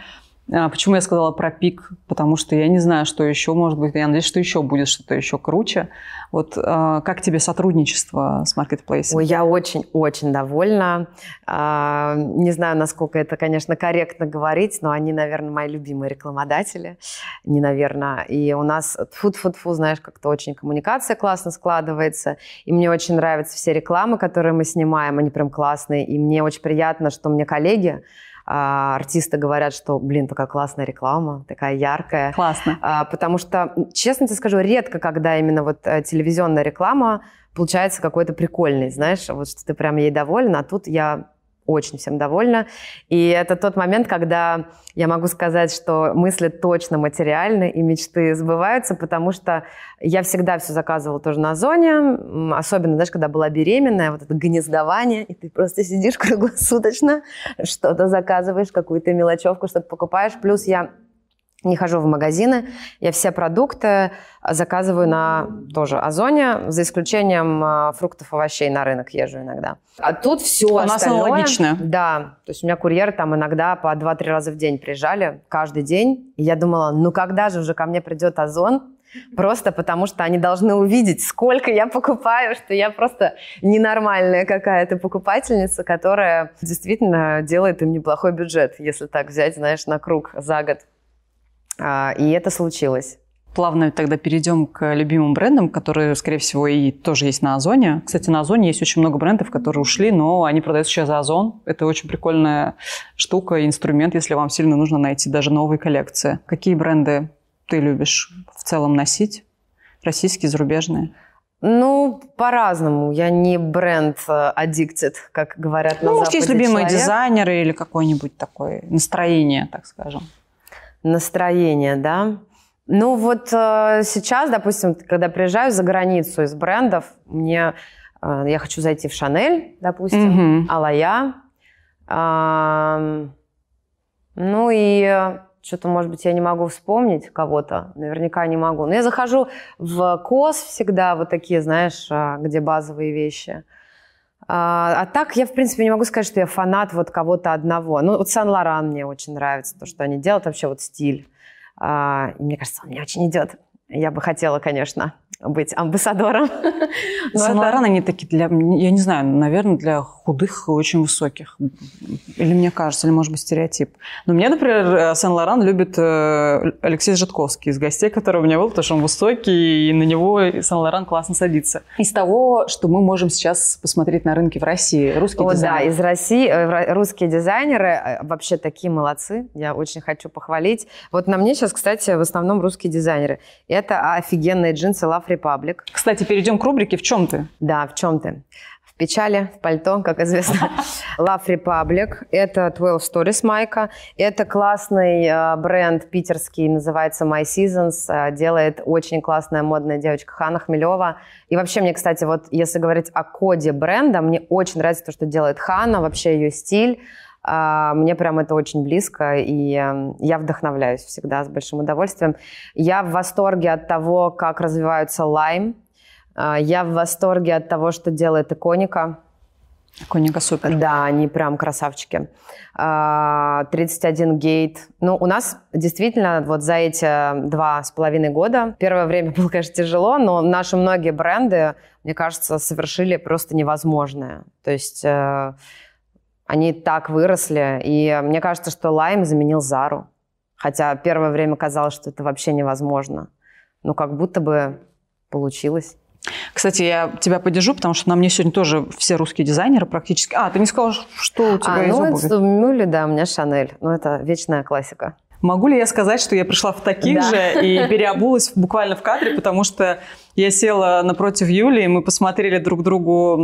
а почему я сказала про пик? Потому что я не знаю, что еще может быть. Я надеюсь, что еще будет что-то еще круче. Вот а, как тебе сотрудничество с маркетплейсом? Ой, я очень-очень довольна. А, не знаю, насколько это, конечно, корректно говорить, но они, наверное, мои любимые рекламодатели. Не, наверное. И у нас тфу-тфу-тфу, знаешь, как-то очень коммуникация классно складывается. И мне очень нравятся все рекламы, которые мы снимаем. Они прям классные. И мне очень приятно, что мне коллеги а, артисты говорят, что, блин, такая классная реклама, такая яркая. Классно. А, потому что, честно тебе скажу, редко, когда именно вот э, телевизионная реклама получается какой-то прикольный, знаешь, вот что ты прям ей довольна. а тут я очень всем довольна. И это тот момент, когда я могу сказать, что мысли точно материальны и мечты сбываются, потому что я всегда все заказывала тоже на зоне, особенно, знаешь, когда была беременная, вот это гнездование, и ты просто сидишь круглосуточно, что-то заказываешь, какую-то мелочевку, что-то покупаешь. Плюс я не хожу в магазины, я все продукты а, заказываю на тоже Озоне, за исключением а, фруктов, овощей на рынок езжу иногда. А тут все типа У нас аналогично. Да, то есть у меня курьеры там иногда по 2-3 раза в день приезжали, каждый день. И я думала, ну когда же уже ко мне придет Озон, Просто потому, что они должны увидеть, сколько я покупаю, что я просто ненормальная какая-то покупательница, которая действительно делает им неплохой бюджет, если так взять, знаешь, на круг за год. А, и это случилось. Плавно тогда перейдем к любимым брендам, которые, скорее всего, и тоже есть на Озоне. Кстати, на Озоне есть очень много брендов, которые ушли, но они продаются сейчас за Озон. Это очень прикольная штука, инструмент, если вам сильно нужно найти даже новые коллекции. Какие бренды ты любишь в целом носить? Российские, зарубежные? Ну, по-разному. Я не бренд аддиктед, э, как говорят ну, на Ну, может, есть любимые человек. дизайнеры или какое-нибудь такое настроение, так скажем настроение, да. Ну вот э, сейчас, допустим, когда приезжаю за границу из брендов, мне э, я хочу зайти в Шанель, допустим, mm-hmm. Алая. Э, а, ну и что-то, может быть, я не могу вспомнить кого-то, наверняка не могу. Но я захожу в КОС всегда, вот такие, знаешь, а, где базовые вещи. А, а так я, в принципе, не могу сказать, что я фанат вот кого-то одного. Ну, вот Сан-Лоран мне очень нравится, то, что они делают, вообще вот стиль. А, и мне кажется, он мне очень идет. Я бы хотела, конечно, быть амбассадором. сен лоран они такие для, я не знаю, наверное, для худых и очень высоких. Или мне кажется, или может быть стереотип. Но мне, например, э, Сен-Лоран любит э, Алексей Житковский из гостей, который у меня был, потому что он высокий, и на него Сен-Лоран классно садится. Из того, что мы можем сейчас посмотреть на рынке в России, русские О, дизайнеры. Да, из России э, русские дизайнеры вообще такие молодцы. Я очень хочу похвалить. Вот на мне сейчас, кстати, в основном русские дизайнеры. Это офигенные джинсы Лафри Republic. Кстати, перейдем к рубрике «В чем ты?». Да, «В чем ты?». В печали, в пальто, как известно. Love Republic. Это 12 Stories Майка. Это классный э, бренд питерский, называется My Seasons. Э, делает очень классная модная девочка Хана Хмелева. И вообще мне, кстати, вот если говорить о коде бренда, мне очень нравится то, что делает Хана, вообще ее стиль а, мне прям это очень близко, и эм, я вдохновляюсь всегда с большим удовольствием. Я в восторге от того, как развиваются лайм. А, я в восторге от того, что делает иконика. Коника супер. Да, они прям красавчики. 31 а, гейт. Ну, у нас действительно вот за эти два с половиной года, первое время было, конечно, тяжело, но наши многие бренды, мне кажется, совершили просто невозможное. То есть э, они так выросли, и мне кажется, что Лайм заменил Зару. Хотя первое время казалось, что это вообще невозможно. Но как будто бы получилось. Кстати, я тебя поддержу, потому что на мне сегодня тоже все русские дизайнеры практически. А, ты не сказала, что у а, тебя а, из ну, обуви? ну, да, у меня Шанель. Ну, это вечная классика. Могу ли я сказать, что я пришла в таких да. же и переобулась буквально в кадре, потому что я села напротив Юли, и мы посмотрели друг другу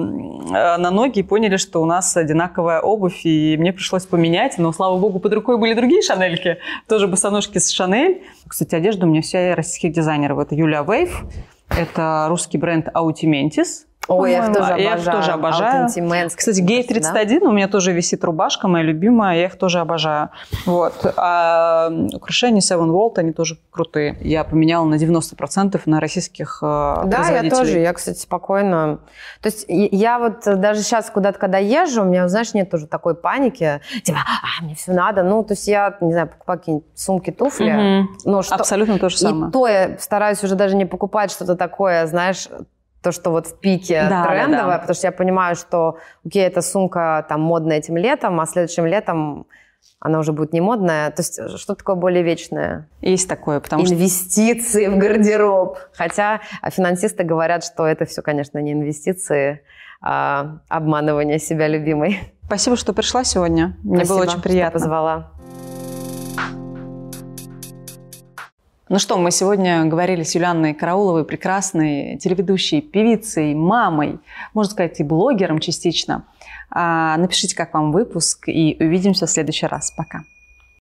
э, на ноги и поняли, что у нас одинаковая обувь, и мне пришлось поменять, но, слава богу, под рукой были другие шанельки, тоже босоножки с Шанель. Кстати, одежда у меня вся российских дизайнеров. Это Юля Вейв, это русский бренд Аутименtis, Ой, я их тоже обожаю. Я их тоже обожаю. Кстати, Гей 31 да? у меня тоже висит рубашка, моя любимая, я их тоже обожаю. Вот. А украшения Seven World, они тоже крутые. Я поменяла на 90% на российских э, Да, я тоже. Я, кстати, спокойно. То есть я вот даже сейчас куда-то, когда езжу, у меня, знаешь, нет тоже такой паники. Типа, а, мне все надо. Ну, то есть я, не знаю, покупаю какие-нибудь сумки, туфли. Угу. Но что... Абсолютно то же самое. И то я стараюсь уже даже не покупать что-то такое, знаешь, то, что вот в пике да, трендовое, да, да. потому что я понимаю, что, окей, эта сумка там модная этим летом, а следующим летом она уже будет не модная. То есть э, что такое более вечное? Есть такое, потому инвестиции что... Инвестиции в гардероб. Хотя а, финансисты говорят, что это все, конечно, не инвестиции, а обманывание себя любимой. Спасибо, что пришла сегодня. Мне Спасибо, было очень приятно. Что позвала. Ну что, мы сегодня говорили с Юлианной Карауловой, прекрасной телеведущей, певицей, мамой, можно сказать, и блогером частично. А, напишите, как вам выпуск, и увидимся в следующий раз. Пока.